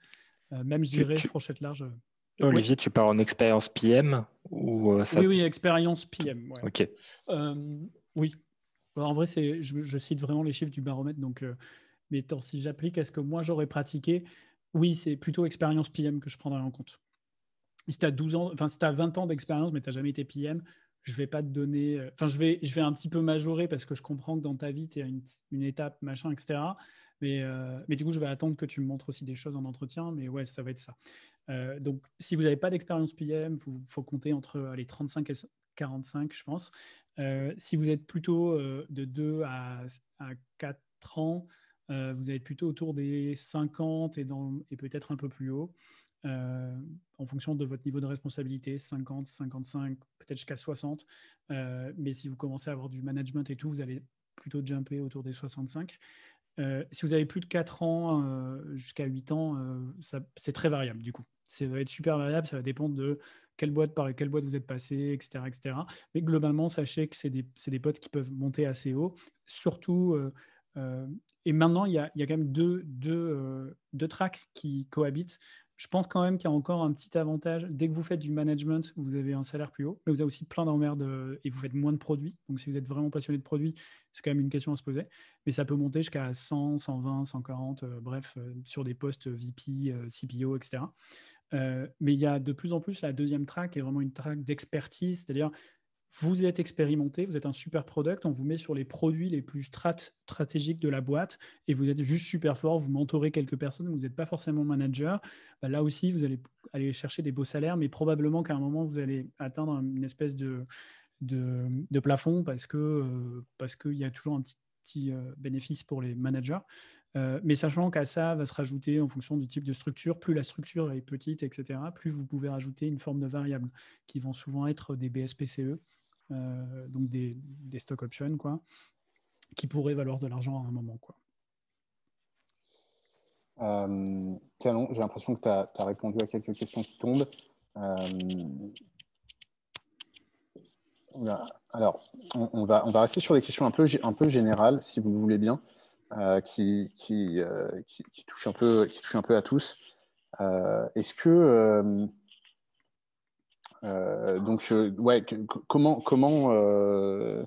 Euh, même, je dirais, fourchette large. Euh. Olivier, tu parles en expérience PM ou euh, Oui, expérience PM. Ok. oui. en vrai, je, je cite vraiment les chiffres du baromètre. Donc, mais tant, si j'applique à ce que moi j'aurais pratiqué, oui, c'est plutôt expérience PM que je prendrai en compte. Si tu as, ans, enfin, si as 20 ans d'expérience, mais tu n'as jamais été PM, je vais pas te donner. Euh, enfin, je vais, je vais un petit peu majorer parce que je comprends que dans ta vie, tu as une, une, étape, machin, etc. Mais, euh, mais du coup, je vais attendre que tu me montres aussi des choses en entretien. Mais ouais, ça va être ça. Euh, donc, si vous n'avez pas d'expérience PM, il faut, compter entre les 35 et 45, je pense. si vous êtes plutôt de 2 à, 4 ans, vous allez plutôt autour des 50 et peut-être un peu plus haut. Euh, en fonction de votre niveau de responsabilité, 50, 55, peut-être jusqu'à 60. Euh, mais si vous commencez à avoir du management et tout, vous allez plutôt jumper autour des 65. Euh, si vous avez plus de 4 ans jusqu'à 8 ans, c'est très variable du coup. Ça va être super variable, ça va dépendre de quelle boîte, par quelle boîte vous êtes passé, etc., etc. Mais globalement, sachez que c'est des, des, potes qui peuvent monter assez haut. Surtout, et maintenant, il y, a, y a, quand même deux, deux, deux tracks qui cohabitent je pense quand même qu'il y a encore un petit avantage. Dès que vous faites du management, vous avez un salaire plus haut, mais vous avez aussi plein d'emmerdes euh, et vous faites moins de produits. Donc, si vous êtes vraiment passionné de produits, c'est quand même une question à se poser. Mais ça peut monter jusqu'à 100, 120, 140, bref, euh, sur des postes VP, euh, CPO, etc. mais il y a de plus en plus la deuxième track qui est vraiment une track d'expertise, c'est-à-dire vous êtes expérimenté, vous êtes un super product, on vous met sur les produits les plus stratégiques de la boîte et vous êtes juste super fort, vous mentorez quelques personnes, vous n'êtes pas forcément manager. Bah, là aussi, vous allez aller chercher des beaux salaires, mais probablement qu'à un moment, vous allez atteindre une espèce de, de, plafond parce que euh, qu'il y a toujours un petit, euh, bénéfice pour les managers. Euh, mais sachant qu'à ça va se rajouter en fonction du type de structure, plus la structure est petite, etc., plus vous pouvez rajouter une forme de variable qui vont souvent être des BSPCE euh, donc des, des, stock options, quoi, qui pourraient valoir de l'argent à un moment, quoi. Euh, Calon, j'ai l'impression que tu as, répondu à quelques questions qui tombent. Euh, alors, on, va, on va rester sur des questions un peu, un peu générales, si vous voulez bien, qui, qui, qui, un peu, qui touchent un peu à tous. Est-ce que euh, donc, ouais, comment, comment euh,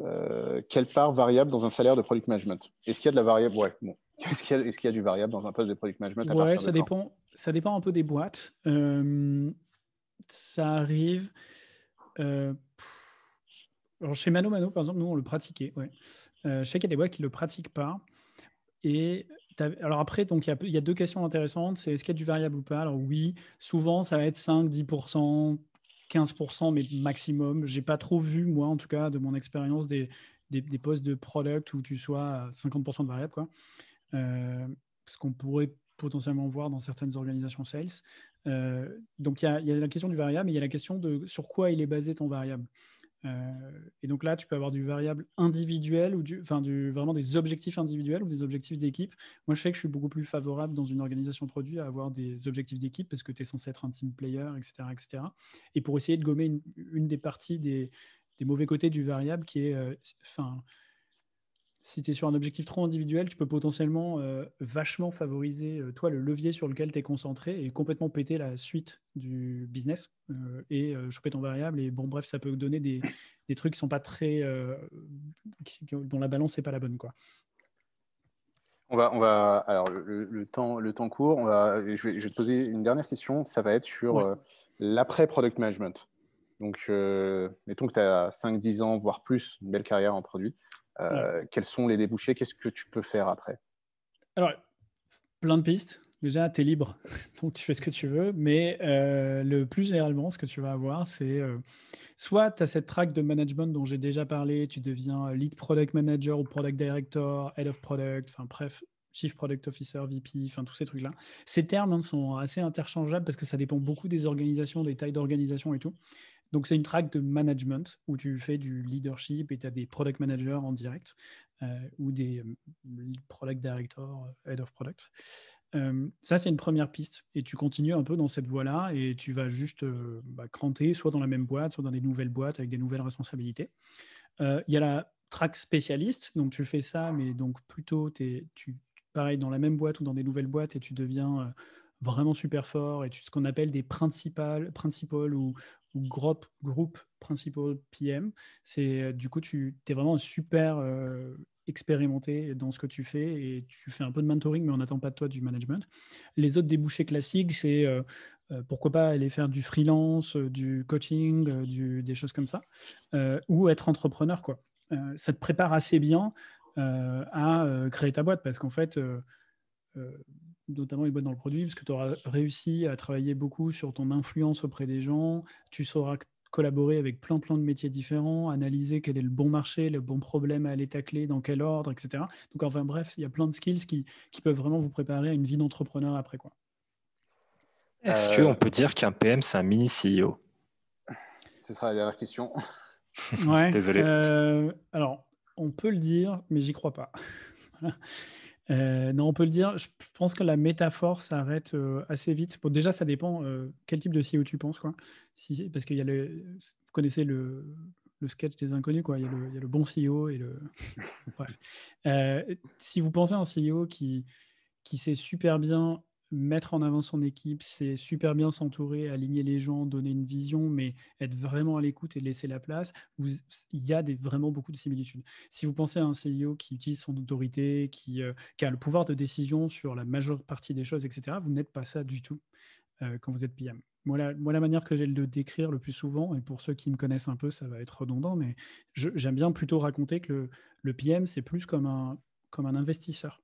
euh, quelle part variable dans un salaire de product management Est-ce qu'il y a de la variable Ouais, bon. [laughs] Est-ce qu'il y, a du variable dans un poste de product management à ouais, ça dépend. Ça dépend un peu des boîtes. ça arrive. alors chez Mano Mano, par exemple, nous, on le pratiquait. Ouais. je sais qu'il y a des boîtes qui ne le pratiquent pas. Et alors après, il y, a deux questions intéressantes. C'est est-ce qu'il y a du variable ou pas Alors oui, souvent ça va être 5, 10%, 15%, mais maximum. J'ai pas trop vu, moi en tout cas, de mon expérience, des, postes de product où tu sois à 50% de variable. Quoi. Euh, ce qu'on pourrait potentiellement voir dans certaines organisations sales. Euh, donc il y, a la question du variable et il y a la question de sur quoi il est basé ton variable. Euh, et donc là, tu peux avoir du variable individuel ou du, enfin, du, vraiment des objectifs individuels ou des objectifs d'équipe. Moi, je sais que je suis beaucoup plus favorable dans une organisation produit à avoir des objectifs d'équipe parce que tu es censé être un team player, etc. etc. et pour essayer de gommer une, des parties des, mauvais côtés du variable qui est euh, enfin, si tu es sur un objectif trop individuel, tu peux potentiellement euh, vachement favoriser, euh, toi, le levier sur lequel tu es concentré et complètement péter la suite du business euh, et choper ton variable. Et bon, bref, ça peut donner des, trucs qui sont pas très. dont la balance n'est pas la bonne, quoi. On va, on va alors le, temps, le temps court. je, vais, te poser une dernière question. Ça va être sur l'après product management. Donc, mettons que tu as 5-10 ans, voire plus, une belle carrière en produit. Mm. Euh, quels sont les débouchés Qu'est-ce que tu peux faire après Alors, plein de pistes. Déjà, tu es libre, [laughs] donc tu fais ce que tu veux. Mais euh, le plus généralement, ce que tu vas avoir, c'est euh, soit tu as cette track de management dont j'ai déjà parlé, tu deviens lead product manager ou product director, head of product, enfin bref, chief product officer, VP, enfin tous ces trucs-là. Ces termes hein, sont assez interchangeables parce que ça dépend beaucoup des organisations, des tailles d'organisation et tout. Donc, c'est une track de management où tu fais du leadership et tu as des product managers en direct euh, ou des euh, product directors, euh, head of product. ça, c'est une première piste. Et tu continues un peu dans cette voie-là et tu vas juste bah, cranter soit dans la même boîte, soit dans des nouvelles boîtes avec des nouvelles responsabilités. Il y a la track spécialiste. Donc, tu fais ça, mais donc plutôt, es, tu, pareil, dans la même boîte ou dans des nouvelles boîtes et tu deviens vraiment super fort et tu, ce qu'on appelle des principales, principal ou, group groupe principal PM. C'est euh, du coup, tu es vraiment super euh, expérimenté dans ce que tu fais et tu fais un peu de mentoring, mais on n'attend pas de toi du management. Les autres débouchés classiques, c'est euh, pourquoi pas aller faire du freelance, du coaching, des choses comme ça, ou être entrepreneur. Quoi. ça te prépare assez bien à créer ta boîte parce qu'en fait, euh, notamment une bonne dans le produit, parce que tu auras réussi à travailler beaucoup sur ton influence auprès des gens, tu sauras collaborer avec plein plein de métiers différents, analyser quel est le bon marché, le bon problème à aller tacler, dans quel ordre, etc. Donc enfin bref, il y a plein de skills qui, qui peuvent vraiment vous préparer à une vie d'entrepreneur après quoi. Est-ce euh, qu'on peut dire qu'un PM c'est un mini CEO Ce sera la dernière question. [laughs] ouais, [laughs] Désolé. Euh, alors on peut le dire, mais j'y crois pas. [laughs] voilà. Euh, non, on peut le dire. Je pense que la métaphore s'arrête euh, assez vite. Bon, déjà, ça dépend euh, quel type de CEO tu penses, quoi. parce que le, vous connaissez le, sketch des inconnus, quoi. Il y, a le bon CEO et le. [laughs] si vous pensez à un CEO qui, qui sait super bien mettre en avant son équipe, c'est super bien s'entourer, aligner les gens, donner une vision, mais être vraiment à l'écoute et laisser la place. Vous, il y a des, vraiment beaucoup de similitudes. Si vous pensez à un CEO qui utilise son autorité, euh, qui, a le pouvoir de décision sur la majeure partie des choses, etc., vous n'êtes pas ça du tout euh, quand vous êtes PM. Moi la, moi, la manière que j'ai de décrire le plus souvent, et pour ceux qui me connaissent un peu, ça va être redondant, mais j'aime bien plutôt raconter que le, PM, c'est plus comme un, comme un investisseur.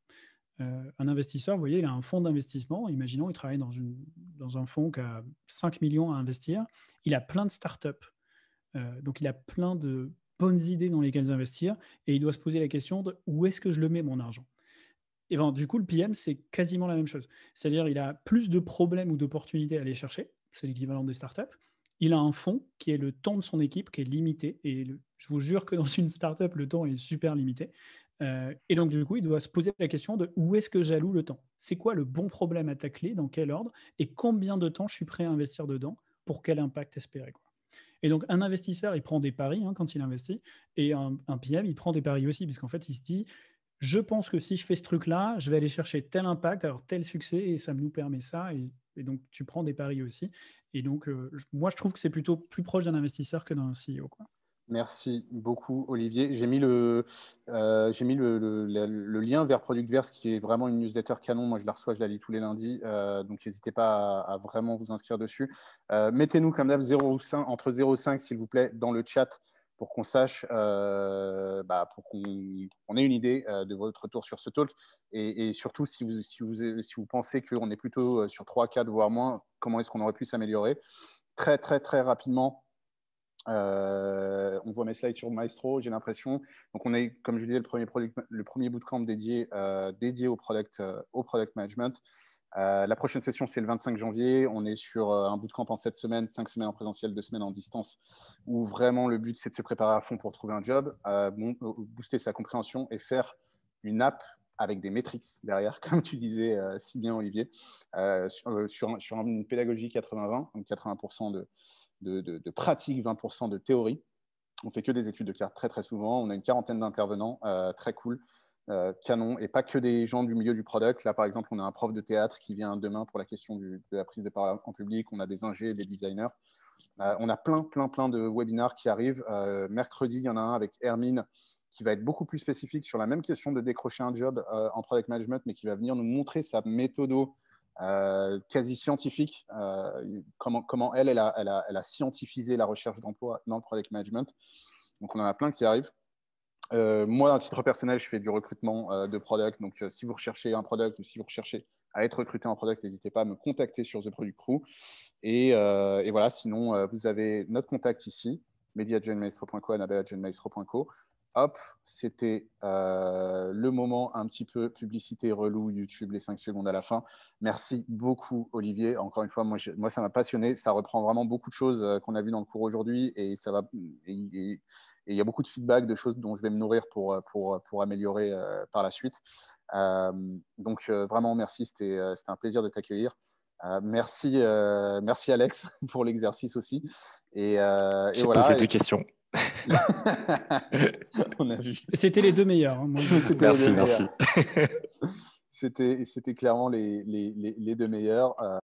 Euh, un investisseur, vous voyez, il a un fonds d'investissement. Imaginons, il travaille dans, une, dans un fonds qui a 5 millions à investir. Il a plein de startups. up euh, donc, il a plein de bonnes idées dans lesquelles investir. Et il doit se poser la question de où est-ce que je le mets, mon argent et eh ben, Du coup, le PM, c'est quasiment la même chose. C'est-à-dire, il a plus de problèmes ou d'opportunités à aller chercher. C'est l'équivalent des startups. Il a un fonds qui est le temps de son équipe, qui est limité. Et je vous jure que dans une startup, le temps est super limité. Euh, et donc, du coup, il doit se poser la question de où est-ce que j'alloue le temps C'est quoi le bon problème à tacler Dans quel ordre Et combien de temps je suis prêt à investir dedans Pour quel impact espérer Et donc, un investisseur, il prend des paris hein, quand il investit. Et un, PM, il prend des paris aussi, puisqu'en fait, il se dit je pense que si je fais ce truc-là, je vais aller chercher tel impact, alors tel succès, et ça nous permet ça. Et, donc, tu prends des paris aussi. Et donc, euh, moi, je trouve que c'est plutôt plus proche d'un investisseur que d'un CEO. Merci beaucoup, Olivier. J'ai mis, le, euh, lien vers ProductVerse, qui est vraiment une newsletter canon. Moi, je la reçois, je la lis tous les lundis. Euh, donc, n'hésitez pas à, vraiment vous inscrire dessus. Euh, mettez-nous, comme d'hab, entre 0,5, s'il vous plaît, dans le chat pour qu'on sache, bah, pour qu'on ait une idée de votre retour sur ce talk. Et, surtout, si vous, si vous pensez qu'on est plutôt sur 3, 4, voire moins, comment est-ce qu'on aurait pu s'améliorer Très, très, très rapidement, euh, on voit mes slides sur Maestro, j'ai l'impression. Donc, on est, comme je disais, le premier, le premier bootcamp dédié, euh, dédié au, product, euh, au product management. la prochaine session, c'est le 25 janvier. On est sur un bootcamp en 7 semaines, 5 semaines en présentiel, 2 semaines en distance, où vraiment le but, c'est de se préparer à fond pour trouver un job, booster sa compréhension et faire une app avec des métriques derrière, [laughs] comme tu disais si bien, Olivier, sur, sur, une pédagogie 80-20, donc 80% de de, pratique, 20% de théorie. On fait que des études de cartes très très souvent. On a une quarantaine d'intervenants, euh, très cool, euh, canon, et pas que des gens du milieu du product. Là, par exemple, on a un prof de théâtre qui vient demain pour la question de la prise de parole en public. On a des ingés, des designers. Euh, on a plein plein plein de webinars qui arrivent. mercredi, il y en a un avec Hermine qui va être beaucoup plus spécifique sur la même question de décrocher un job en product management, mais qui va venir nous montrer sa méthode euh, quasi scientifique, euh, comment, comment elle, elle a, elle, scientifisé la recherche d'emploi dans le product management. Donc on en a plein qui arrivent. Euh, moi, à titre personnel, je fais du recrutement de product. Donc si vous recherchez un product ou si vous recherchez à être recruté en product, n'hésitez pas à me contacter sur The Product Crew. Et, voilà, sinon, vous avez notre contact ici, media.genmaestro.co, annabelle.genmaestro.co hop, c'était euh, le moment un petit peu publicité relou, YouTube, les 5 secondes à la fin. Merci beaucoup, Olivier. Encore une fois, moi, ça m'a passionné. Ça reprend vraiment beaucoup de choses euh, qu'on a vues dans le cours aujourd'hui et ça va. il y a beaucoup de feedback, de choses dont je vais me nourrir pour, euh, pour, améliorer par la suite. donc, vraiment, merci. C'était un plaisir de t'accueillir. merci, merci Alex [laughs] pour l'exercice aussi. Et, voilà. Posé deux questions. [laughs] on C'était les deux meilleurs. Hein, merci, [laughs] C'était clairement les, les, deux meilleurs. Euh,